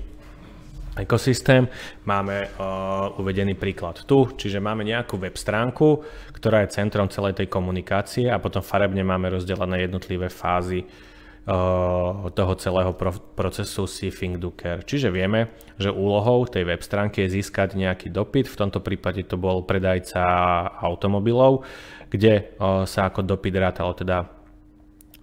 Speaker 1: ekosystém. Máme uh, uvedený príklad tu, čiže máme nejakú web stránku, ktorá je centrom celej tej komunikácie a potom farebne máme rozdelené jednotlivé fázy Eh, toho celého procesu Seafing do Care. Čiže vieme, že úlohou tej web stránky je získať nejaký dopyt, v tomto prípade to bol predajca automobilov, kde eh, sa ako dopyt rátalo teda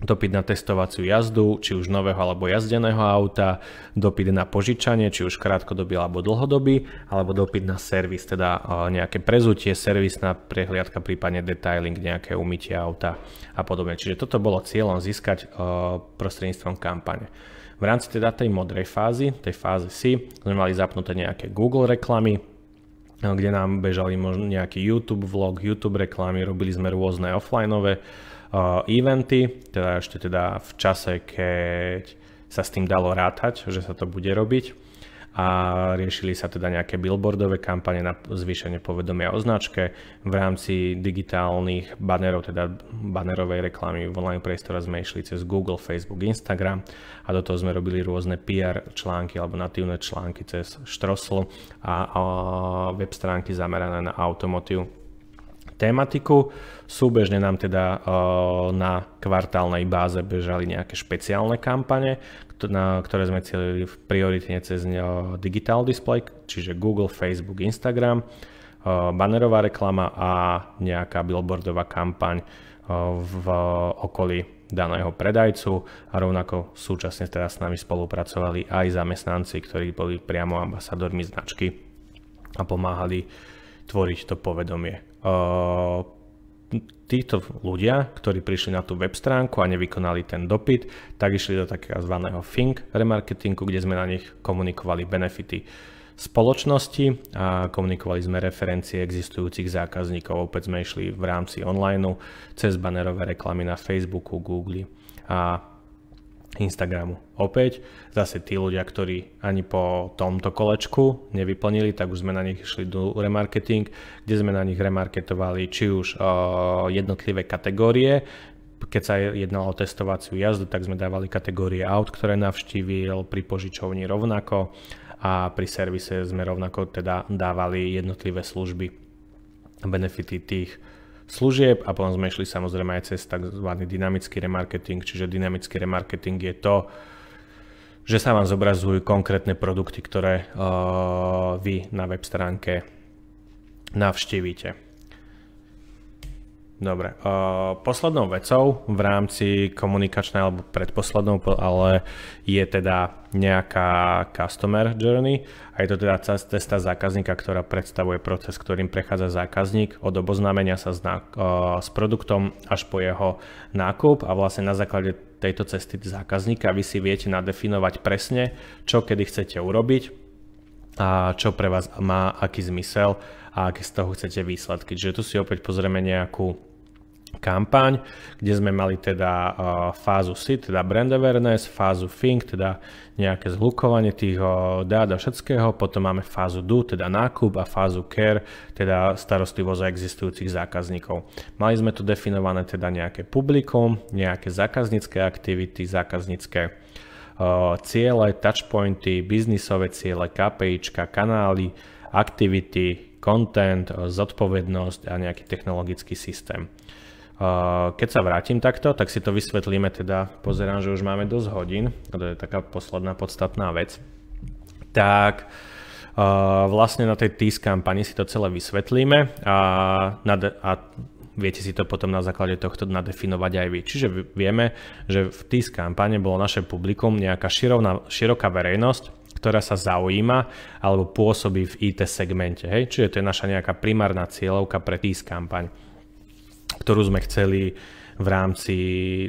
Speaker 1: dopyt na testovaciu jazdu, či už nového alebo jazdeného auta, dopyt na požičanie, či už krátkodobý alebo dlhodobý, alebo dopyt na servis, teda e, nejaké prezutie, servisná prehliadka, prípadne detailing, nejaké umytie auta a podobne. Čiže toto bolo cieľom získať e, prostredníctvom kampane. V rámci teda tej modrej fázy, tej fázy si, sme mali zapnuté nejaké Google reklamy, e, kde nám bežali možno nejaký YouTube vlog, YouTube reklamy, robili sme rôzne offlineové eventy, teda ešte teda v čase, keď sa s tým dalo rátať, že sa to bude robiť a riešili sa teda nejaké billboardové kampane na zvýšenie povedomia o značke v rámci digitálnych banerov, teda banerovej reklamy v online priestore sme išli cez Google, Facebook, Instagram a do toho sme robili rôzne PR články alebo natívne články cez Štrosl a, a web stránky zamerané na automotív tematiku. Súbežne nám teda eh, na kvartálnej báze bežali nejaké špeciálne kampane, ktoré sme cieľili v prioritne cez eh, digital display, čiže Google, Facebook, Instagram, eh, banerová reklama a nejaká billboardová kampaň v okolí daného predajcu a rovnako súčasne teraz s nami spolupracovali aj zamestnanci, ktorí boli priamo ambasadormi značky a pomáhali tvoriť to povedomie Ehm, títo ľudia, ktorí prišli na tú web stránku a nevykonali ten dopyt, tak išli do takzvaného think remarketingu, kde sme na nich komunikovali benefity spoločnosti a komunikovali sme referencie existujúcich zákazníkov. Opäť sme išli v rámci online cez banerové reklamy na Facebooku, Google a Instagramu. Opäť zase tí ľudia, ktorí ani po tomto kolečku nevyplnili, tak už sme na nich išli do remarketing, kde sme na nich remarketovali či už jednotlivé kategórie, keď sa jednalo o testovaciu jazdu, tak sme dávali kategórie aut, ktoré navštívil, pri požičovni rovnako a pri servise sme rovnako teda dávali jednotlivé služby a benefity tých služieb a potom sme išli samozrejme aj cez tzv. dynamický remarketing, čiže dynamický remarketing je to, že sa vám zobrazujú konkrétne produkty, ktoré uh, vy na web stránke navštívite. Dobre, uh, poslednou vecou v rámci komunikačnej, alebo predposlednou, ale je teda nejaká customer journey a je to teda cesta zákazníka, ktorá predstavuje proces, ktorým prechádza zákazník od oboznámenia sa s, s produktom až po jeho nákup a vlastne na základe tejto cesty zákazníka vy si viete nadefinovať presne, čo kedy chcete urobiť a čo pre vás má aký zmysel a aké z toho chcete výsledky. Čiže tu si opäť pozrieme nejakú kampaň, kde sme mali teda fázu SIT, teda brand awareness, fázu think, teda nejaké zhlukovanie tých dát a všetkého, potom máme fázu do, teda nákup a fázu care, teda starostlivosť existujúcich zákazníkov. Mali sme tu definované teda nejaké publikum, nejaké zákaznícke aktivity, zákaznícke ciele, touchpointy, biznisové ciele, KPIčka, kanály, aktivity, content, zodpovednosť a nejaký technologický systém. Keď sa vrátim takto, tak si to vysvetlíme teda, pozerám, že už máme dosť hodín, to je taká posledná podstatná vec. Tak vlastne na tej TIS kampani si to celé vysvetlíme a, a viete si to potom na základe tohto nadefinovať aj vy. Čiže vieme, že v TIS kampane bolo naše publikum nejaká širovna, široká verejnosť, ktorá sa zaujíma alebo pôsobí v IT segmente. Hej? Čiže to je naša nejaká primárna cieľovka pre TIS kampaň ktorú sme chceli v rámci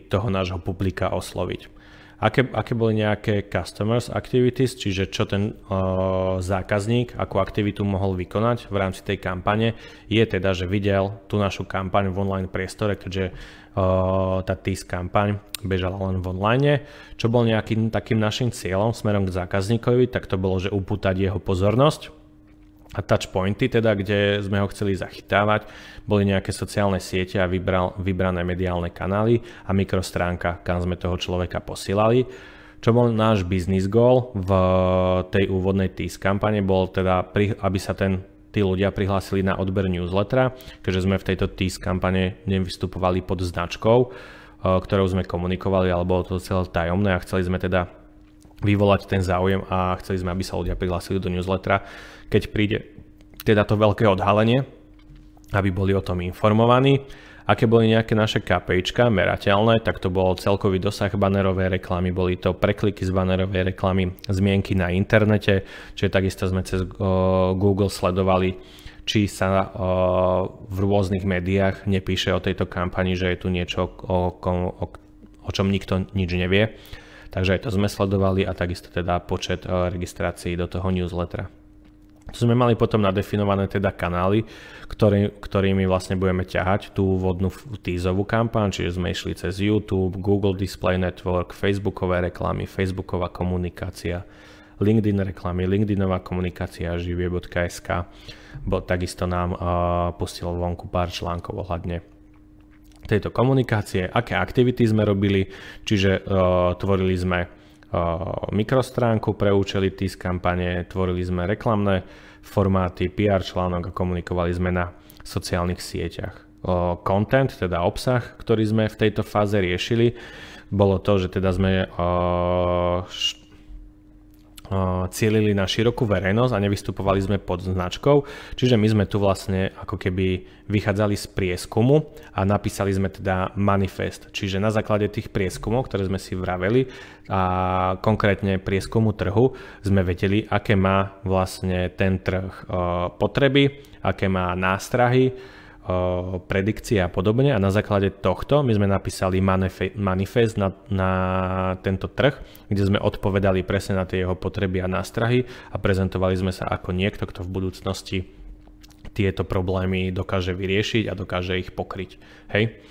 Speaker 1: toho nášho publika osloviť. Aké, aké boli nejaké customers activities, čiže čo ten uh, zákazník, akú aktivitu mohol vykonať v rámci tej kampane, je teda, že videl tú našu kampaň v online priestore, keďže uh, tá TIS kampaň bežala len v online. Čo bol nejakým takým našim cieľom smerom k zákazníkovi, tak to bolo, že upútať jeho pozornosť a touchpointy, teda kde sme ho chceli zachytávať, boli nejaké sociálne siete a vybral, vybrané mediálne kanály a mikrostránka, kam sme toho človeka posielali. Čo bol náš business goal v tej úvodnej TIS kampane, bol teda, aby sa ten tí ľudia prihlásili na odber newslettera, keďže sme v tejto TIS kampane nevystupovali pod značkou, e, ktorou sme komunikovali, alebo to celé tajomné a chceli sme teda vyvolať ten záujem a chceli sme, aby sa ľudia prihlásili do newslettera keď príde teda to veľké odhalenie, aby boli o tom informovaní. Aké boli nejaké naše KPIčka merateľné, tak to bol celkový dosah banerovej reklamy, boli to prekliky z banerovej reklamy, zmienky na internete, čiže takisto sme cez eh, Google sledovali, či sa eh, v rôznych médiách nepíše o tejto kampani, že je tu niečo, o, o, o čom nikto nič nevie. Takže aj to sme sledovali a takisto teda počet eh, registrácií do toho newslettera sme mali potom nadefinované teda kanály, ktorý, ktorými vlastne budeme ťahať tú vodnú tízovú kampaň, čiže sme išli cez YouTube, Google Display Network, Facebookové reklamy, Facebooková komunikácia, LinkedIn reklamy, LinkedInová komunikácia, živie.sk. Bo, takisto nám uh, pustil vonku pár článkov ohľadne tejto komunikácie, aké aktivity sme robili, čiže uh, tvorili sme mikrostránku pre účely TIS kampane, tvorili sme reklamné formáty, PR článok a komunikovali sme na sociálnych sieťach. Content, teda obsah, ktorý sme v tejto fáze riešili, bolo to, že teda sme Eh, cielili na širokú verejnosť a nevystupovali sme pod značkou. Čiže my sme tu vlastne ako keby vychádzali z prieskumu a napísali sme teda manifest. Čiže na základe tých prieskumov, ktoré sme si vraveli a konkrétne prieskumu trhu, sme vedeli, aké má vlastne ten trh eh, potreby, aké má nástrahy, Eh, predikcie a podobne a na základe tohto my sme napísali manifest na, na tento trh, kde sme odpovedali presne na tie jeho potreby a nástrahy a prezentovali sme sa ako niekto, kto v budúcnosti tieto problémy dokáže vyriešiť a dokáže ich pokryť. Hej?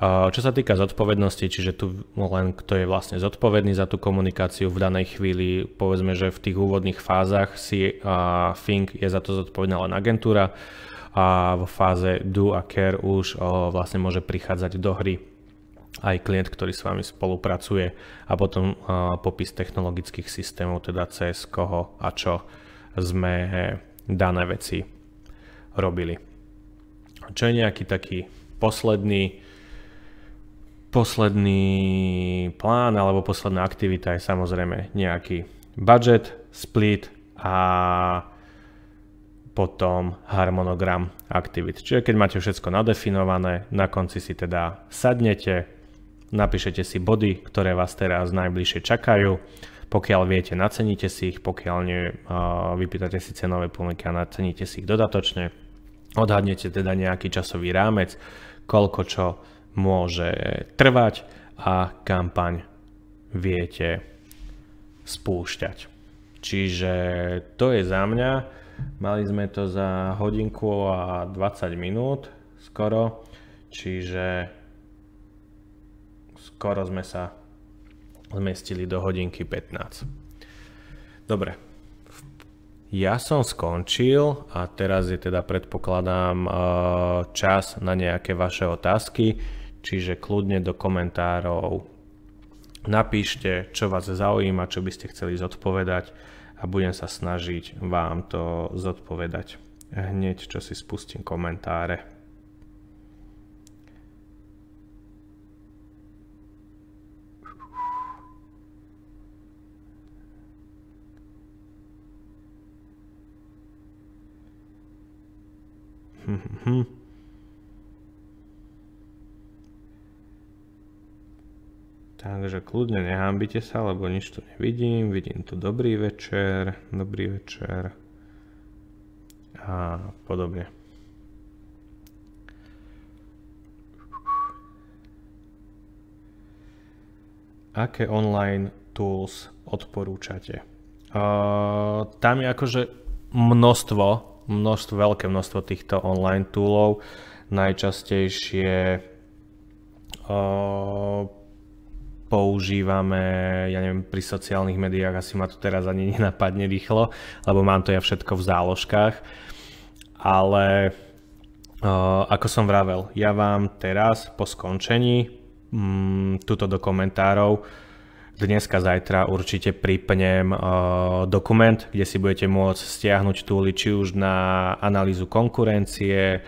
Speaker 1: Eh, čo sa týka zodpovednosti, čiže tu len kto je vlastne zodpovedný za tú komunikáciu v danej chvíli, povedzme, že v tých úvodných fázach si uh, Fink je za to zodpovedná len agentúra, a v fáze do a care už vlastne môže prichádzať do hry aj klient, ktorý s vami spolupracuje a potom popis technologických systémov, teda cez koho a čo sme dané veci robili. Čo je nejaký taký posledný posledný plán alebo posledná aktivita je samozrejme nejaký budget, split a potom harmonogram aktivít. Čiže keď máte všetko nadefinované, na konci si teda sadnete, napíšete si body, ktoré vás teraz najbližšie čakajú, pokiaľ viete, naceníte si ich, pokiaľ nie, vypýtate si cenové ponuky a naceníte si ich dodatočne, odhadnete teda nejaký časový rámec, koľko čo môže trvať a kampaň viete spúšťať. Čiže to je za mňa. Mali sme to za hodinku a 20 minút skoro, čiže skoro sme sa zmestili do hodinky 15. Dobre, ja som skončil a teraz je teda predpokladám eh, čas na nejaké vaše otázky, čiže kľudne do komentárov napíšte, čo vás zaujíma, čo by ste chceli zodpovedať a budem sa snažiť vám to zodpovedať hneď, čo si spustím komentáre. Mm-hmm. Takže kľudne nehámbite sa, lebo nič tu nevidím. Vidím tu dobrý večer, dobrý večer a podobne. Aké online tools odporúčate? Uh, tam je akože množstvo, množstvo, veľké množstvo týchto online toolov. Najčastejšie uh, používame, ja neviem, pri sociálnych médiách asi ma tu teraz ani nenapadne rýchlo, lebo mám to ja všetko v záložkách. Ale ako som vravel, ja vám teraz po skončení um, tuto do komentárov dneska, zajtra určite pripnem uh, dokument, kde si budete môcť stiahnuť túli či už na analýzu konkurencie,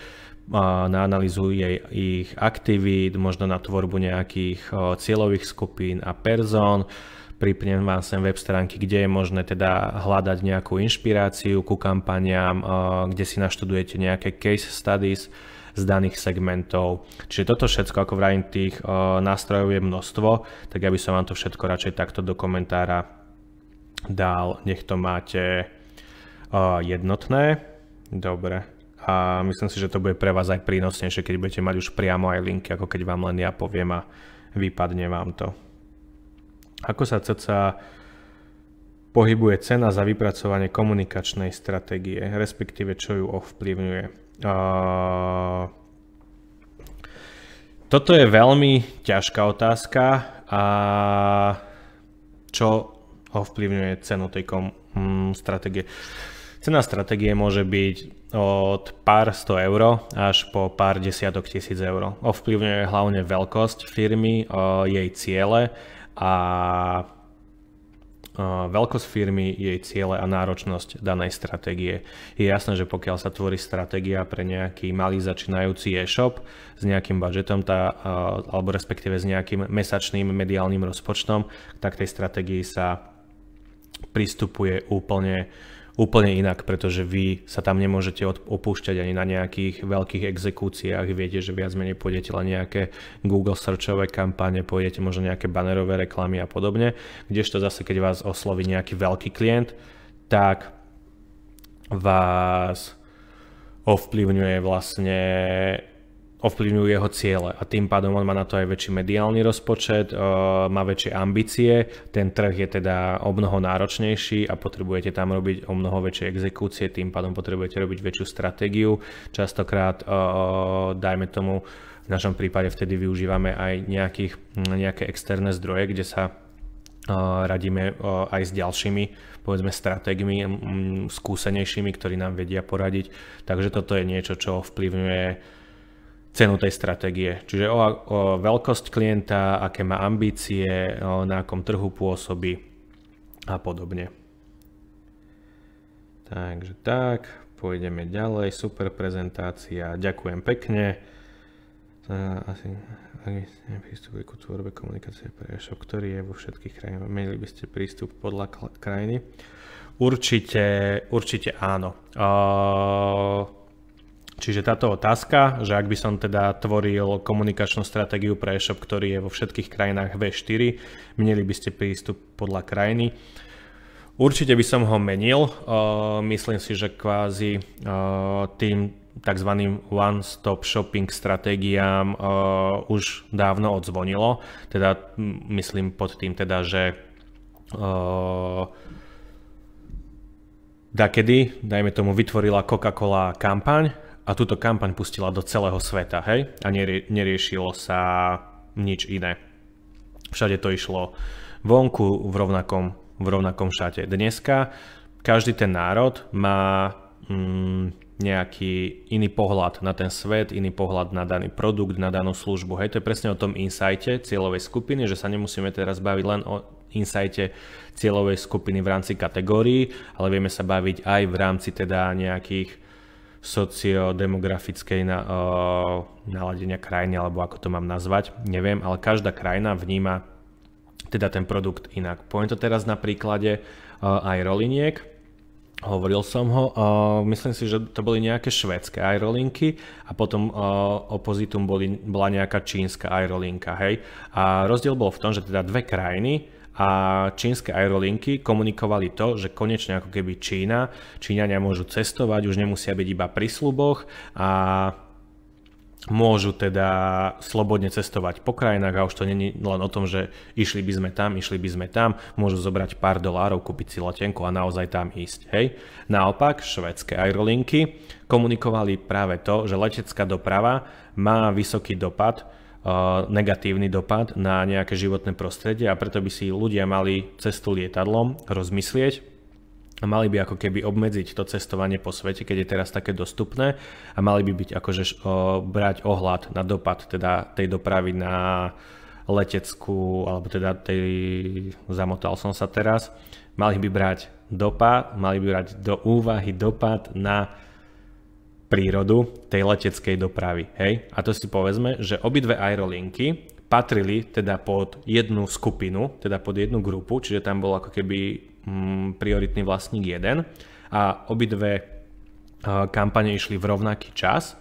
Speaker 1: na analýzu jej, ich aktivít, možno na tvorbu nejakých cieľových skupín a person. Pripnem vám sem web stránky, kde je možné teda hľadať nejakú inšpiráciu ku kampaniám, kde si naštudujete nejaké case studies z daných segmentov. Čiže toto všetko, ako vrajím, tých nástrojov je množstvo, tak ja by som vám to všetko radšej takto do komentára dal. Nech to máte jednotné. Dobre, a myslím si, že to bude pre vás aj prínosnejšie, keď budete mať už priamo aj linky, ako keď vám len ja poviem a vypadne vám to. Ako sa cca pohybuje cena za vypracovanie komunikačnej stratégie, respektíve čo ju ovplyvňuje? toto je veľmi ťažká otázka a čo ovplyvňuje cenu tej kom- mm, stratégie? Cena stratégie môže byť od pár sto euro až po pár desiatok tisíc euro. Ovplyvňuje hlavne veľkosť firmy, eh, jej ciele a eh, veľkosť firmy, jej ciele a náročnosť danej stratégie. Je jasné, že pokiaľ sa tvorí stratégia pre nejaký malý začínajúci e-shop s nejakým budžetom tá, eh, alebo respektíve s nejakým mesačným mediálnym rozpočtom, tak tej stratégii sa pristupuje úplne úplne inak, pretože vy sa tam nemôžete opúšťať ani na nejakých veľkých exekúciách. Viete, že viac menej pôjdete len nejaké Google searchové kampáne, pôjdete možno nejaké banerové reklamy a podobne. Kdežto zase, keď vás osloví nejaký veľký klient, tak vás ovplyvňuje vlastne ovplyvňujú jeho ciele a tým pádom on má na to aj väčší mediálny rozpočet, eh, má väčšie ambície, ten trh je teda o mnoho náročnejší a potrebujete tam robiť o mnoho väčšie exekúcie, tým pádom potrebujete robiť väčšiu stratégiu. Častokrát, eh, dajme tomu, v našom prípade vtedy využívame aj nejakých, hm, nejaké externé zdroje, kde sa eh, radíme aj s ďalšími povedzme stratégmi hm, skúsenejšími, ktorí nám vedia poradiť. Takže toto je niečo, čo vplyvňuje cenu tej stratégie. Čiže o, o veľkosť klienta, aké má ambície, o, na akom trhu pôsobí a podobne. Takže tak, pôjdeme ďalej, super prezentácia, ďakujem pekne. Asi, ak by ste prístup ku tvorbe komunikácie pre e ktorý je vo všetkých krajinách, mali by ste prístup podľa krajiny? Určite, určite áno. Uh, Čiže táto otázka, že ak by som teda tvoril komunikačnú stratégiu pre e-shop, ktorý je vo všetkých krajinách V4, menili by ste prístup podľa krajiny. Určite by som ho menil, uh, myslím si, že kvázi uh, tým tzv. one-stop shopping stratégiám uh, už dávno odzvonilo, teda myslím pod tým teda, že Dakedy, dajme tomu, vytvorila Coca-Cola kampaň, a túto kampaň pustila do celého sveta, hej? A nerie, neriešilo sa nič iné. Všade to išlo vonku v rovnakom, v rovnakom šate. Dneska každý ten národ má mm, nejaký iný pohľad na ten svet, iný pohľad na daný produkt, na danú službu. Hej, to je presne o tom insajte cieľovej skupiny, že sa nemusíme teraz baviť len o insajte cieľovej skupiny v rámci kategórií, ale vieme sa baviť aj v rámci teda nejakých sociodemografickej na, o, naladenia krajiny, alebo ako to mám nazvať, neviem, ale každá krajina vníma teda ten produkt inak. Poviem to teraz na príklade uh, aeroliniek, hovoril som ho, uh, myslím si, že to boli nejaké švedské aerolinky a potom uh, opozitum boli, bola nejaká čínska aerolinka, hej. A rozdiel bol v tom, že teda dve krajiny a čínske aerolinky komunikovali to, že konečne ako keby Čína, Číňania môžu cestovať, už nemusia byť iba pri sluboch a môžu teda slobodne cestovať po krajinách a už to není len o tom, že išli by sme tam, išli by sme tam, môžu zobrať pár dolárov, kúpiť si letenku a naozaj tam ísť, hej. Naopak, švedské aerolinky komunikovali práve to, že letecká doprava má vysoký dopad negatívny dopad na nejaké životné prostredie a preto by si ľudia mali cestu lietadlom rozmyslieť a mali by ako keby obmedziť to cestovanie po svete, keď je teraz také dostupné a mali by byť akože brať ohľad na dopad teda tej dopravy na leteckú, alebo teda tej, zamotal som sa teraz, mali by brať dopad, mali by brať do úvahy dopad na prírodu tej leteckej dopravy. Hej? A to si povedzme, že obidve aerolinky patrili teda pod jednu skupinu, teda pod jednu grupu, čiže tam bol ako keby mm, prioritný vlastník jeden a obidve e, kampane išli v rovnaký čas,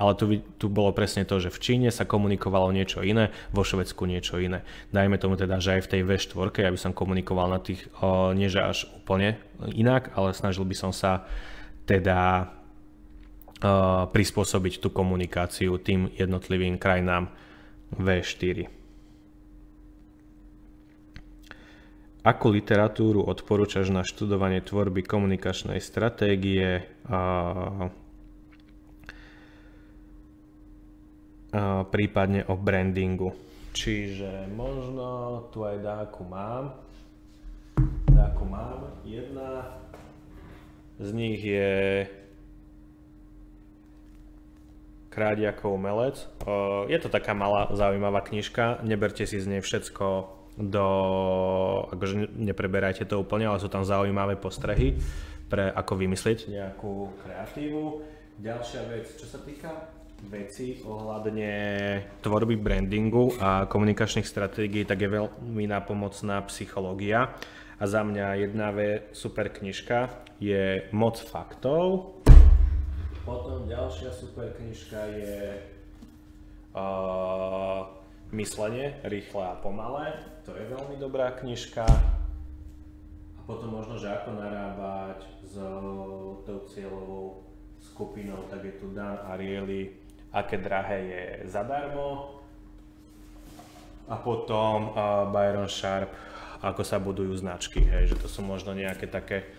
Speaker 1: ale tu, tu bolo presne to, že v Číne sa komunikovalo niečo iné, vo Švedsku niečo iné. Dajme tomu teda, že aj v tej V4, ja by som komunikoval na tých, e, nie že až úplne inak, ale snažil by som sa teda prispôsobiť tú komunikáciu tým jednotlivým krajinám V4. Akú literatúru odporúčaš na študovanie tvorby komunikačnej stratégie? prípadne o brandingu. Čiže možno tu aj dáku mám. Dáku mám. Jedna z nich je Kráď ako umelec. Je to taká malá zaujímavá knižka, neberte si z nej všetko do... akože nepreberajte to úplne, ale sú tam zaujímavé postrehy pre ako vymyslieť nejakú kreatívu. Ďalšia vec, čo sa týka veci ohľadne tvorby brandingu a komunikačných stratégií, tak je veľmi nápomocná psychológia. A za mňa jedna super knižka je Moc faktov potom ďalšia super knižka je uh, Myslenie, rýchle a pomalé. To je veľmi dobrá knižka. A potom možno, že ako narábať s tou cieľovou skupinou, tak je tu Dan a Rieli, aké drahé je zadarmo. A potom uh, Byron Sharp, ako sa budujú značky, hej, že to sú možno nejaké také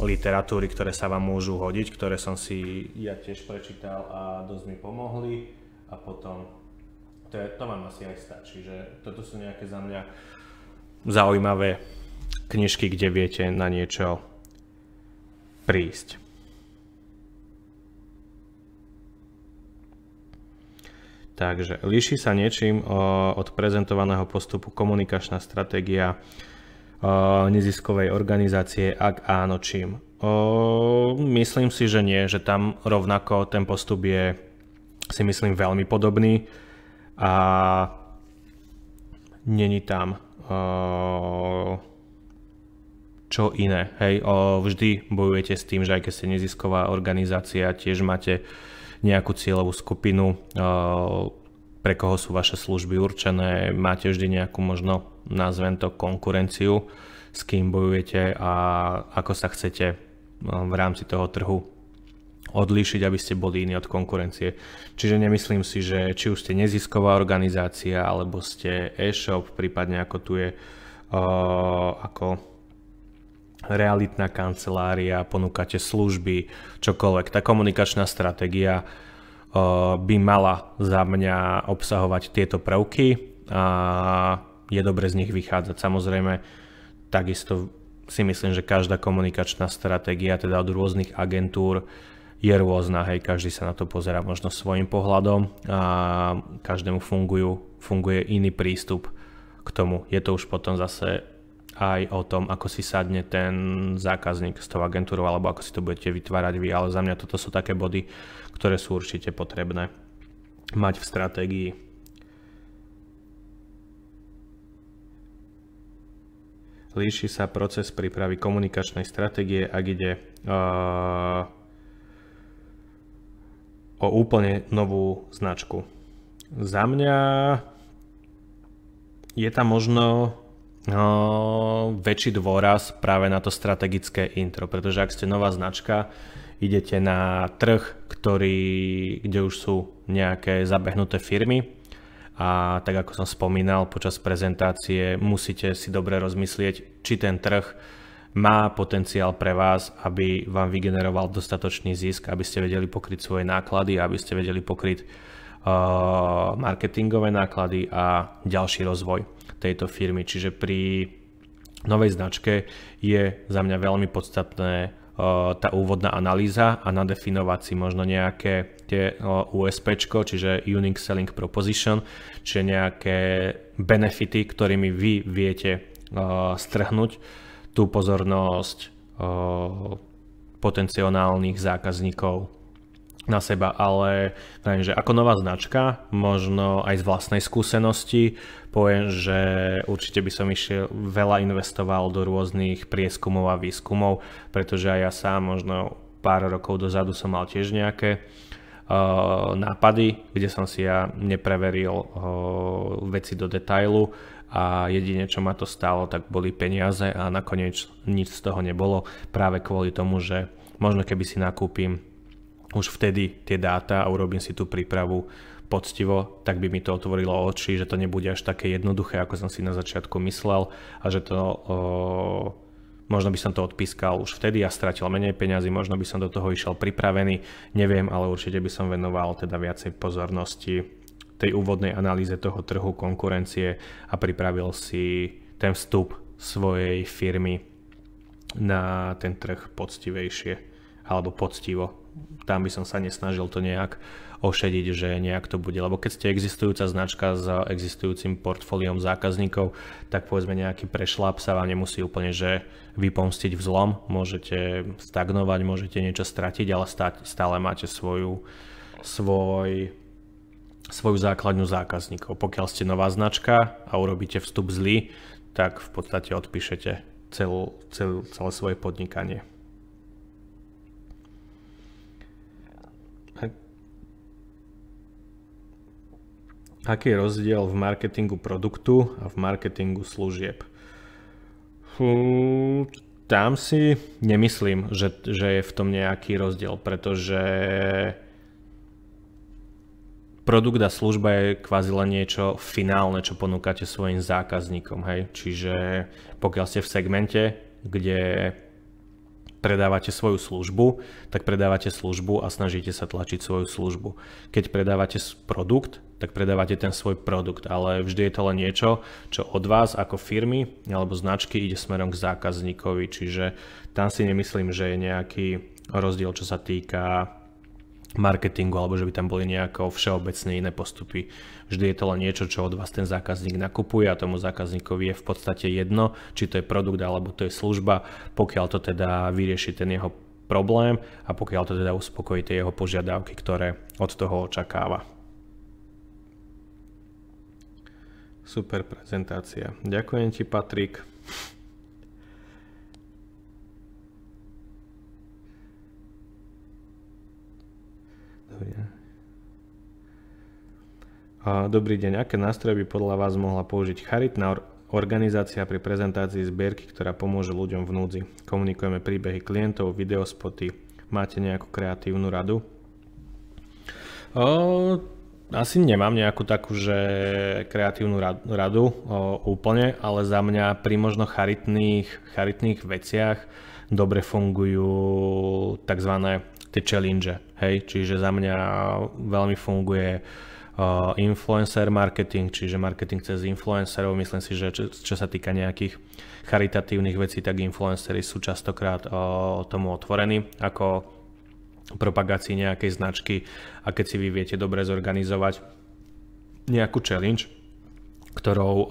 Speaker 1: literatúry, ktoré sa vám môžu hodiť, ktoré som si ja tiež prečítal a dosť mi pomohli. A potom, to, je, to vám asi aj stačí, že toto sú nejaké za mňa zaujímavé knižky, kde viete na niečo prísť. Takže líši sa niečím od prezentovaného postupu komunikačná stratégia neziskovej organizácie, ak áno čím? O, myslím si, že nie, že tam rovnako ten postup je si myslím veľmi podobný a není tam o, čo iné. Hej, o, vždy bojujete s tým, že aj keď ste nezisková organizácia, tiež máte nejakú cieľovú skupinu, o, pre koho sú vaše služby určené, máte vždy nejakú možno nazvem to konkurenciu, s kým bojujete a ako sa chcete no, v rámci toho trhu odlíšiť, aby ste boli iní od konkurencie. Čiže nemyslím si, že či už ste nezisková organizácia, alebo ste e-shop, prípadne ako tu je uh, ako realitná kancelária, ponúkate služby, čokoľvek. Tá komunikačná stratégia uh, by mala za mňa obsahovať tieto prvky a je dobre z nich vychádzať. Samozrejme, takisto si myslím, že každá komunikačná stratégia, teda od rôznych agentúr, je rôzna, hej, každý sa na to pozera možno svojim pohľadom a každému fungujú, funguje iný prístup k tomu. Je to už potom zase aj o tom, ako si sadne ten zákazník s tou agentúrou alebo ako si to budete vytvárať vy, ale za mňa toto sú také body, ktoré sú určite potrebné mať v stratégii. Líši sa proces prípravy komunikačnej stratégie, ak ide uh, o úplne novú značku. Za mňa je tam možno uh, väčší dôraz práve na to strategické intro, pretože ak ste nová značka, idete na trh, ktorý, kde už sú nejaké zabehnuté firmy, a tak ako som spomínal počas prezentácie, musíte si dobre rozmyslieť, či ten trh má potenciál pre vás, aby vám vygeneroval dostatočný zisk, aby ste vedeli pokryť svoje náklady, aby ste vedeli pokryť uh, marketingové náklady a ďalší rozvoj tejto firmy. Čiže pri novej značke je za mňa veľmi podstatné tá úvodná analýza a nadefinovať si možno nejaké tie USP, čiže Unique Selling Proposition, čiže nejaké benefity, ktorými vy viete strhnúť tú pozornosť potenciálnych zákazníkov na seba, ale neviem, že ako nová značka, možno aj z vlastnej skúsenosti, poviem, že určite by som išiel, veľa investoval do rôznych prieskumov a výskumov, pretože aj ja sám možno pár rokov dozadu som mal tiež nejaké uh, nápady, kde som si ja nepreveril uh, veci do detailu a jedine čo ma to stálo, tak boli peniaze a nakoniec nič z toho nebolo práve kvôli tomu, že možno keby si nakúpim už vtedy tie dáta a urobím si tú prípravu poctivo, tak by mi to otvorilo oči, že to nebude až také jednoduché, ako som si na začiatku myslel a že to o, možno by som to odpískal už vtedy a stratil menej peňazí, možno by som do toho išiel pripravený, neviem, ale určite by som venoval teda viacej pozornosti tej úvodnej analýze toho trhu konkurencie a pripravil si ten vstup svojej firmy na ten trh poctivejšie alebo poctivo tam by som sa nesnažil to nejak ošediť, že nejak to bude. Lebo keď ste existujúca značka s existujúcim portfóliom zákazníkov, tak povedzme nejaký prešlap sa vám nemusí úplne že vypomstiť zlom. Môžete stagnovať, môžete niečo stratiť, ale stále máte svoju, svoj, svoju základňu zákazníkov. Pokiaľ ste nová značka a urobíte vstup zlý, tak v podstate odpíšete celú, celú, celé svoje podnikanie. Aký je rozdiel v marketingu produktu a v marketingu služieb? tam si nemyslím, že, že je v tom nejaký rozdiel, pretože produkt a služba je kvázi len niečo finálne, čo ponúkate svojim zákazníkom. Hej? Čiže pokiaľ ste v segmente, kde predávate svoju službu, tak predávate službu a snažíte sa tlačiť svoju službu. Keď predávate produkt, tak predávate ten svoj produkt, ale vždy je to len niečo, čo od vás ako firmy alebo značky ide smerom k zákazníkovi, čiže tam si nemyslím, že je nejaký rozdiel, čo sa týka marketingu alebo že by tam boli nejako všeobecne iné postupy. Vždy je to len niečo, čo od vás ten zákazník nakupuje a tomu zákazníkovi je v podstate jedno, či to je produkt alebo to je služba, pokiaľ to teda vyrieši ten jeho problém a pokiaľ to teda uspokojí tie jeho požiadavky, ktoré od toho očakáva. Super prezentácia. Ďakujem ti, Patrik. Dobrý deň. Aké nástroje by podľa vás mohla použiť charitná organizácia pri prezentácii zbierky, ktorá pomôže ľuďom v núdzi? Komunikujeme príbehy klientov, videospoty. Máte nejakú kreatívnu radu? Asi nemám nejakú takú, že kreatívnu radu o, úplne, ale za mňa pri možno charitných, charitných veciach dobre fungujú tzv. tie challenge. Hej? Čiže za mňa veľmi funguje o, influencer marketing, čiže marketing cez influencerov. Myslím si, že čo, čo sa týka nejakých charitatívnych vecí, tak influencery sú častokrát o, tomu otvorení ako propagácii nejakej značky a keď si vy viete dobre zorganizovať nejakú challenge, ktorou uh,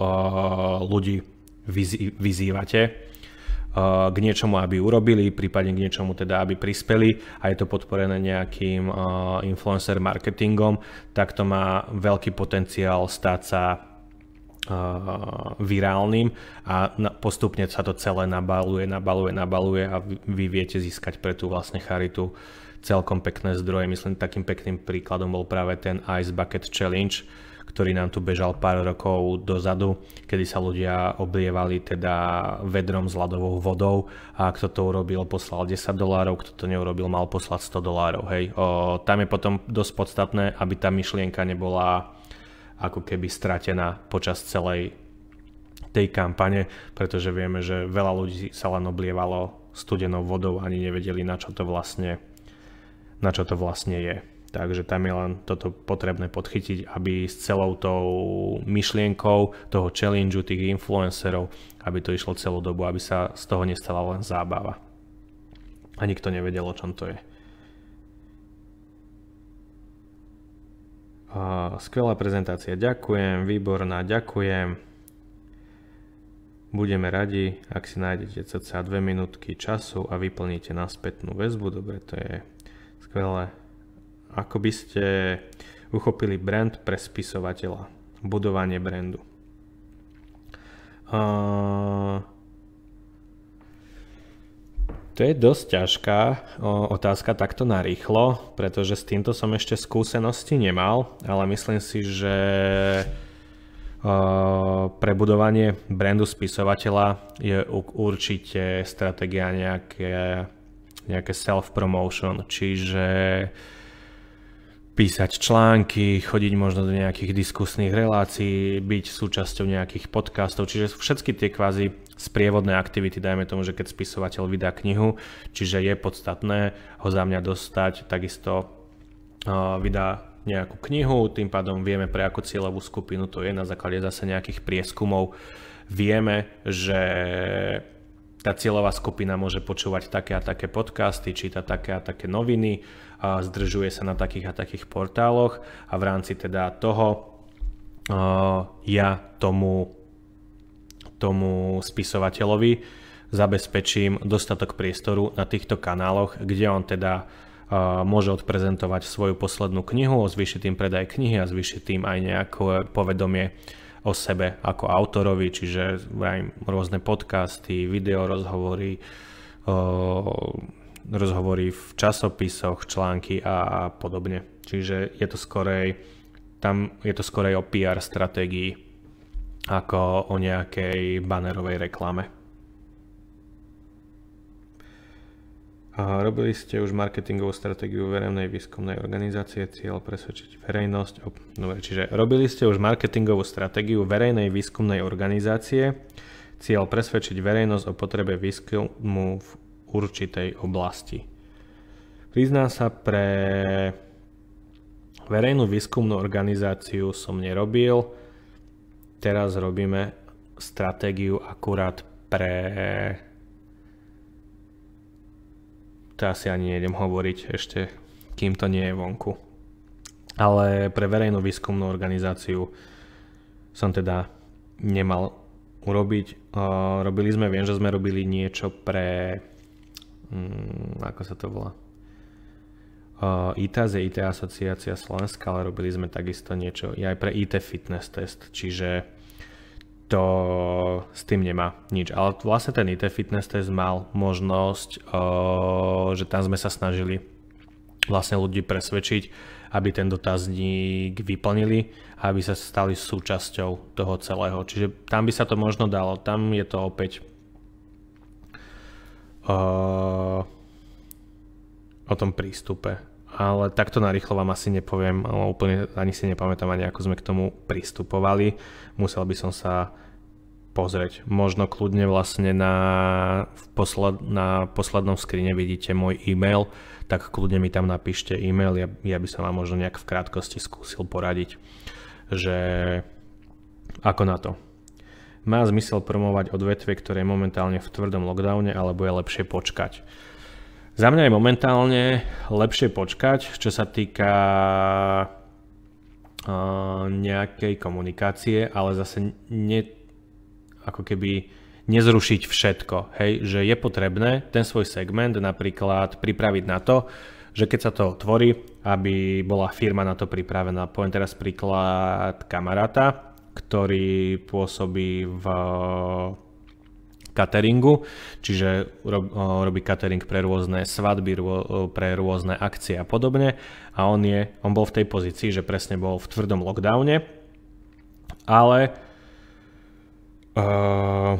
Speaker 1: ľudí vyzý, vyzývate eh, k niečomu, aby urobili, prípadne k niečomu teda, aby prispeli a je to podporené nejakým eh, influencer marketingom, tak to má veľký potenciál stať sa virálnym a postupne sa to celé nabaluje, nabaluje, nabaluje a vy viete získať pre tú vlastne charitu celkom pekné zdroje. Myslím, takým pekným príkladom bol práve ten Ice Bucket Challenge, ktorý nám tu bežal pár rokov dozadu, kedy sa ľudia oblievali teda vedrom s ľadovou vodou a kto to urobil poslal 10 dolárov, kto to neurobil mal poslať 100 dolárov. Hej. O, tam je potom dosť podstatné, aby tá myšlienka nebola ako keby stratená počas celej tej kampane, pretože vieme, že veľa ľudí sa len oblievalo studenou vodou, ani nevedeli na čo to vlastne na čo to vlastne je. Takže tam je len toto potrebné podchytiť, aby s celou tou myšlienkou toho challenge tých influencerov, aby to išlo celú dobu, aby sa z toho nestala len zábava. A nikto nevedel, o čom to je. skvelá prezentácia, ďakujem, výborná, ďakujem. Budeme radi, ak si nájdete cca 2 minútky času a vyplníte na spätnú väzbu. Dobre, to je Skvelé. Ako by ste uchopili brand pre spisovateľa? Budovanie brandu. Uh, to je dosť ťažká otázka takto narýchlo, pretože s týmto som ešte skúsenosti nemal, ale myslím si, že prebudovanie brandu spisovateľa je určite stratégia nejaké nejaké self-promotion, čiže písať články, chodiť možno do nejakých diskusných relácií, byť súčasťou nejakých podcastov, čiže všetky tie kvázi sprievodné aktivity, dajme tomu, že keď spisovateľ vydá knihu, čiže je podstatné ho za mňa dostať, takisto vydá nejakú knihu, tým pádom vieme pre akú cieľovú skupinu to je na základe zase nejakých prieskumov. Vieme, že tá cieľová skupina môže počúvať také a také podcasty, číta také a také noviny, a zdržuje sa na takých a takých portáloch a v rámci teda toho uh, ja tomu, tomu spisovateľovi zabezpečím dostatok priestoru na týchto kanáloch, kde on teda uh, môže odprezentovať svoju poslednú knihu, zvýšiť tým predaj knihy a zvýšiť tým aj nejaké povedomie o sebe ako autorovi, čiže aj rôzne podcasty, videorozhovory, rozhovory v časopisoch, články a podobne. Čiže je to skorej, tam je to skorej o PR stratégii ako o nejakej banerovej reklame. Robili ste už marketingovú stratégiu verejnej výskumnej organizácie, cieľ presvedčiť verejnosť. O, dobre, no, čiže robili ste už marketingovú stratégiu verejnej výskumnej organizácie, cieľ presvedčiť verejnosť o potrebe výskumu v určitej oblasti. Priznám sa, pre verejnú výskumnú organizáciu som nerobil. Teraz robíme stratégiu akurát pre to asi ani nejdem hovoriť ešte, kým to nie je vonku. Ale pre verejnú výskumnú organizáciu som teda nemal urobiť. Robili sme, viem, že sme robili niečo pre... Mm, ako sa to volá? ITAS je IT asociácia Slovenska, ale robili sme takisto niečo aj pre IT fitness test, čiže to s tým nemá nič. Ale vlastne ten IT fitness test mal možnosť, že tam sme sa snažili vlastne ľudí presvedčiť, aby ten dotazník vyplnili a aby sa stali súčasťou toho celého. Čiže tam by sa to možno dalo. Tam je to opäť o tom prístupe ale takto narýchlo vám asi nepoviem, ale úplne ani si nepamätám ani ako sme k tomu pristupovali. Musel by som sa pozrieť. Možno kľudne vlastne na, v posled, na poslednom skrine vidíte môj e-mail, tak kľudne mi tam napíšte e-mail, ja, ja by som vám možno nejak v krátkosti skúsil poradiť, že ako na to. Má zmysel promovať odvetvie, ktoré je momentálne v tvrdom lockdowne, alebo je lepšie počkať? Za mňa je momentálne lepšie počkať, čo sa týka uh, nejakej komunikácie, ale zase ne, ako keby nezrušiť všetko, hej, že je potrebné ten svoj segment napríklad pripraviť na to, že keď sa to tvorí, aby bola firma na to pripravená. Poviem teraz príklad kamaráta, ktorý pôsobí v cateringu, čiže rob, robí catering pre rôzne svadby, rô, pre rôzne akcie a podobne a on, je, on bol v tej pozícii, že presne bol v tvrdom lockdowne, ale uh,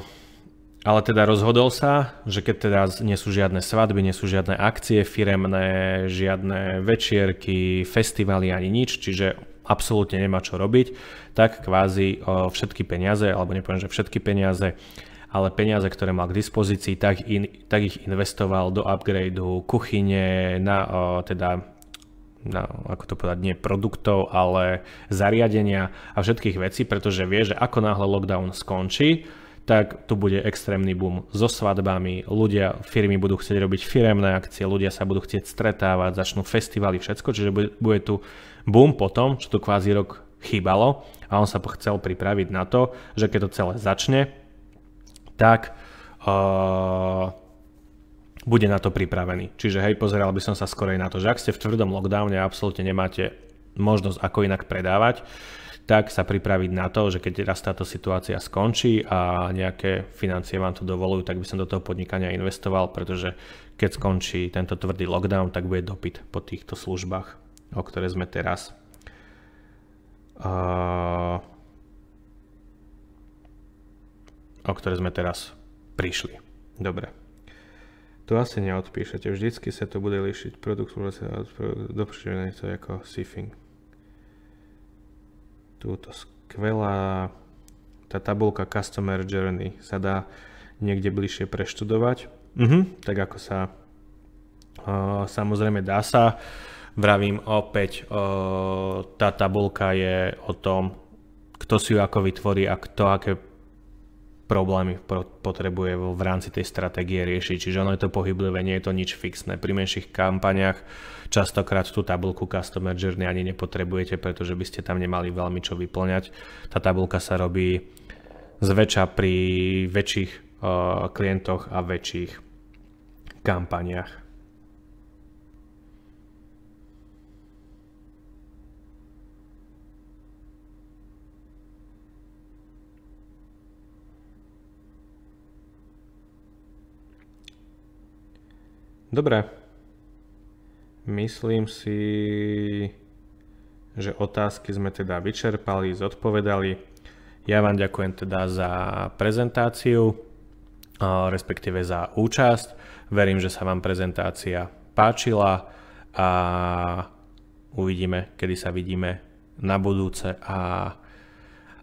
Speaker 1: ale teda rozhodol sa, že keď teda nie sú žiadne svadby, nie sú žiadne akcie firemné, žiadne večierky, festivaly ani nič, čiže absolútne nemá čo robiť, tak kvázi všetky peniaze, alebo nepoviem, že všetky peniaze, ale peniaze, ktoré mal k dispozícii, tak, in, tak ich investoval do upgradeu kuchyne, na, o, teda na, ako to povedať, nie produktov, ale zariadenia a všetkých vecí, pretože vie, že ako náhle lockdown skončí, tak tu bude extrémny boom so svadbami, ľudia, firmy budú chcieť robiť firemné akcie, ľudia sa budú chcieť stretávať, začnú festivaly, všetko, čiže bude, bude tu boom potom, čo tu kvázi rok chýbalo a on sa chcel pripraviť na to, že keď to celé začne, tak uh, bude na to pripravený. Čiže hej, pozeral by som sa skorej na to, že ak ste v tvrdom lockdowne a absolútne nemáte možnosť ako inak predávať, tak sa pripraviť na to, že keď raz táto situácia skončí a nejaké financie vám to dovolujú, tak by som do toho podnikania investoval, pretože keď skončí tento tvrdý lockdown, tak bude dopyt po týchto službách, o ktoré sme teraz. Uh, o ktoré sme teraz prišli. Dobre. To asi neodpíšete, vždycky sa to bude líšiť produkt doprčené to ako sifing. Túto skvelá tá tabulka Customer Journey sa dá niekde bližšie preštudovať. Mhm. tak ako sa uh, samozrejme dá sa. Vravím opäť, uh, tá tabulka je o tom, kto si ju ako vytvorí a kto aké problémy potrebuje v rámci tej stratégie riešiť. Čiže ono je to pohyblivé, nie je to nič fixné. Pri menších kampaniach častokrát tú tabulku Customer Journey ani nepotrebujete, pretože by ste tam nemali veľmi čo vyplňať. Tá tabulka sa robí zväčša pri väčších eh, klientoch a väčších kampaniach. Dobre. Myslím si, že otázky sme teda vyčerpali, zodpovedali. Ja vám ďakujem teda za prezentáciu, respektíve za účasť. Verím, že sa vám prezentácia páčila a uvidíme, kedy sa vidíme na budúce a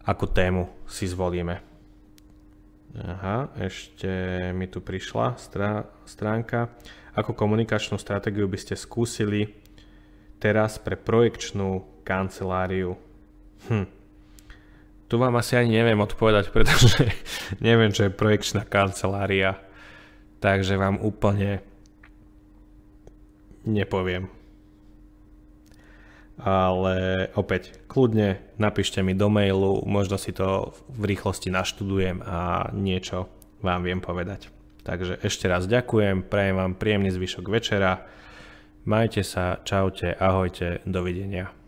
Speaker 1: akú tému si zvolíme. Aha, ešte mi tu prišla stránka. Ako komunikačnú stratégiu by ste skúsili teraz pre projekčnú kanceláriu? Hm. Tu vám asi ani neviem odpovedať, pretože neviem, čo je projekčná kancelária. Takže vám úplne nepoviem. Ale opäť, kľudne napíšte mi do mailu, možno si to v rýchlosti naštudujem a niečo vám viem povedať. Takže ešte raz ďakujem, prajem vám príjemný zvyšok večera. Majte sa, čaute, ahojte, dovidenia.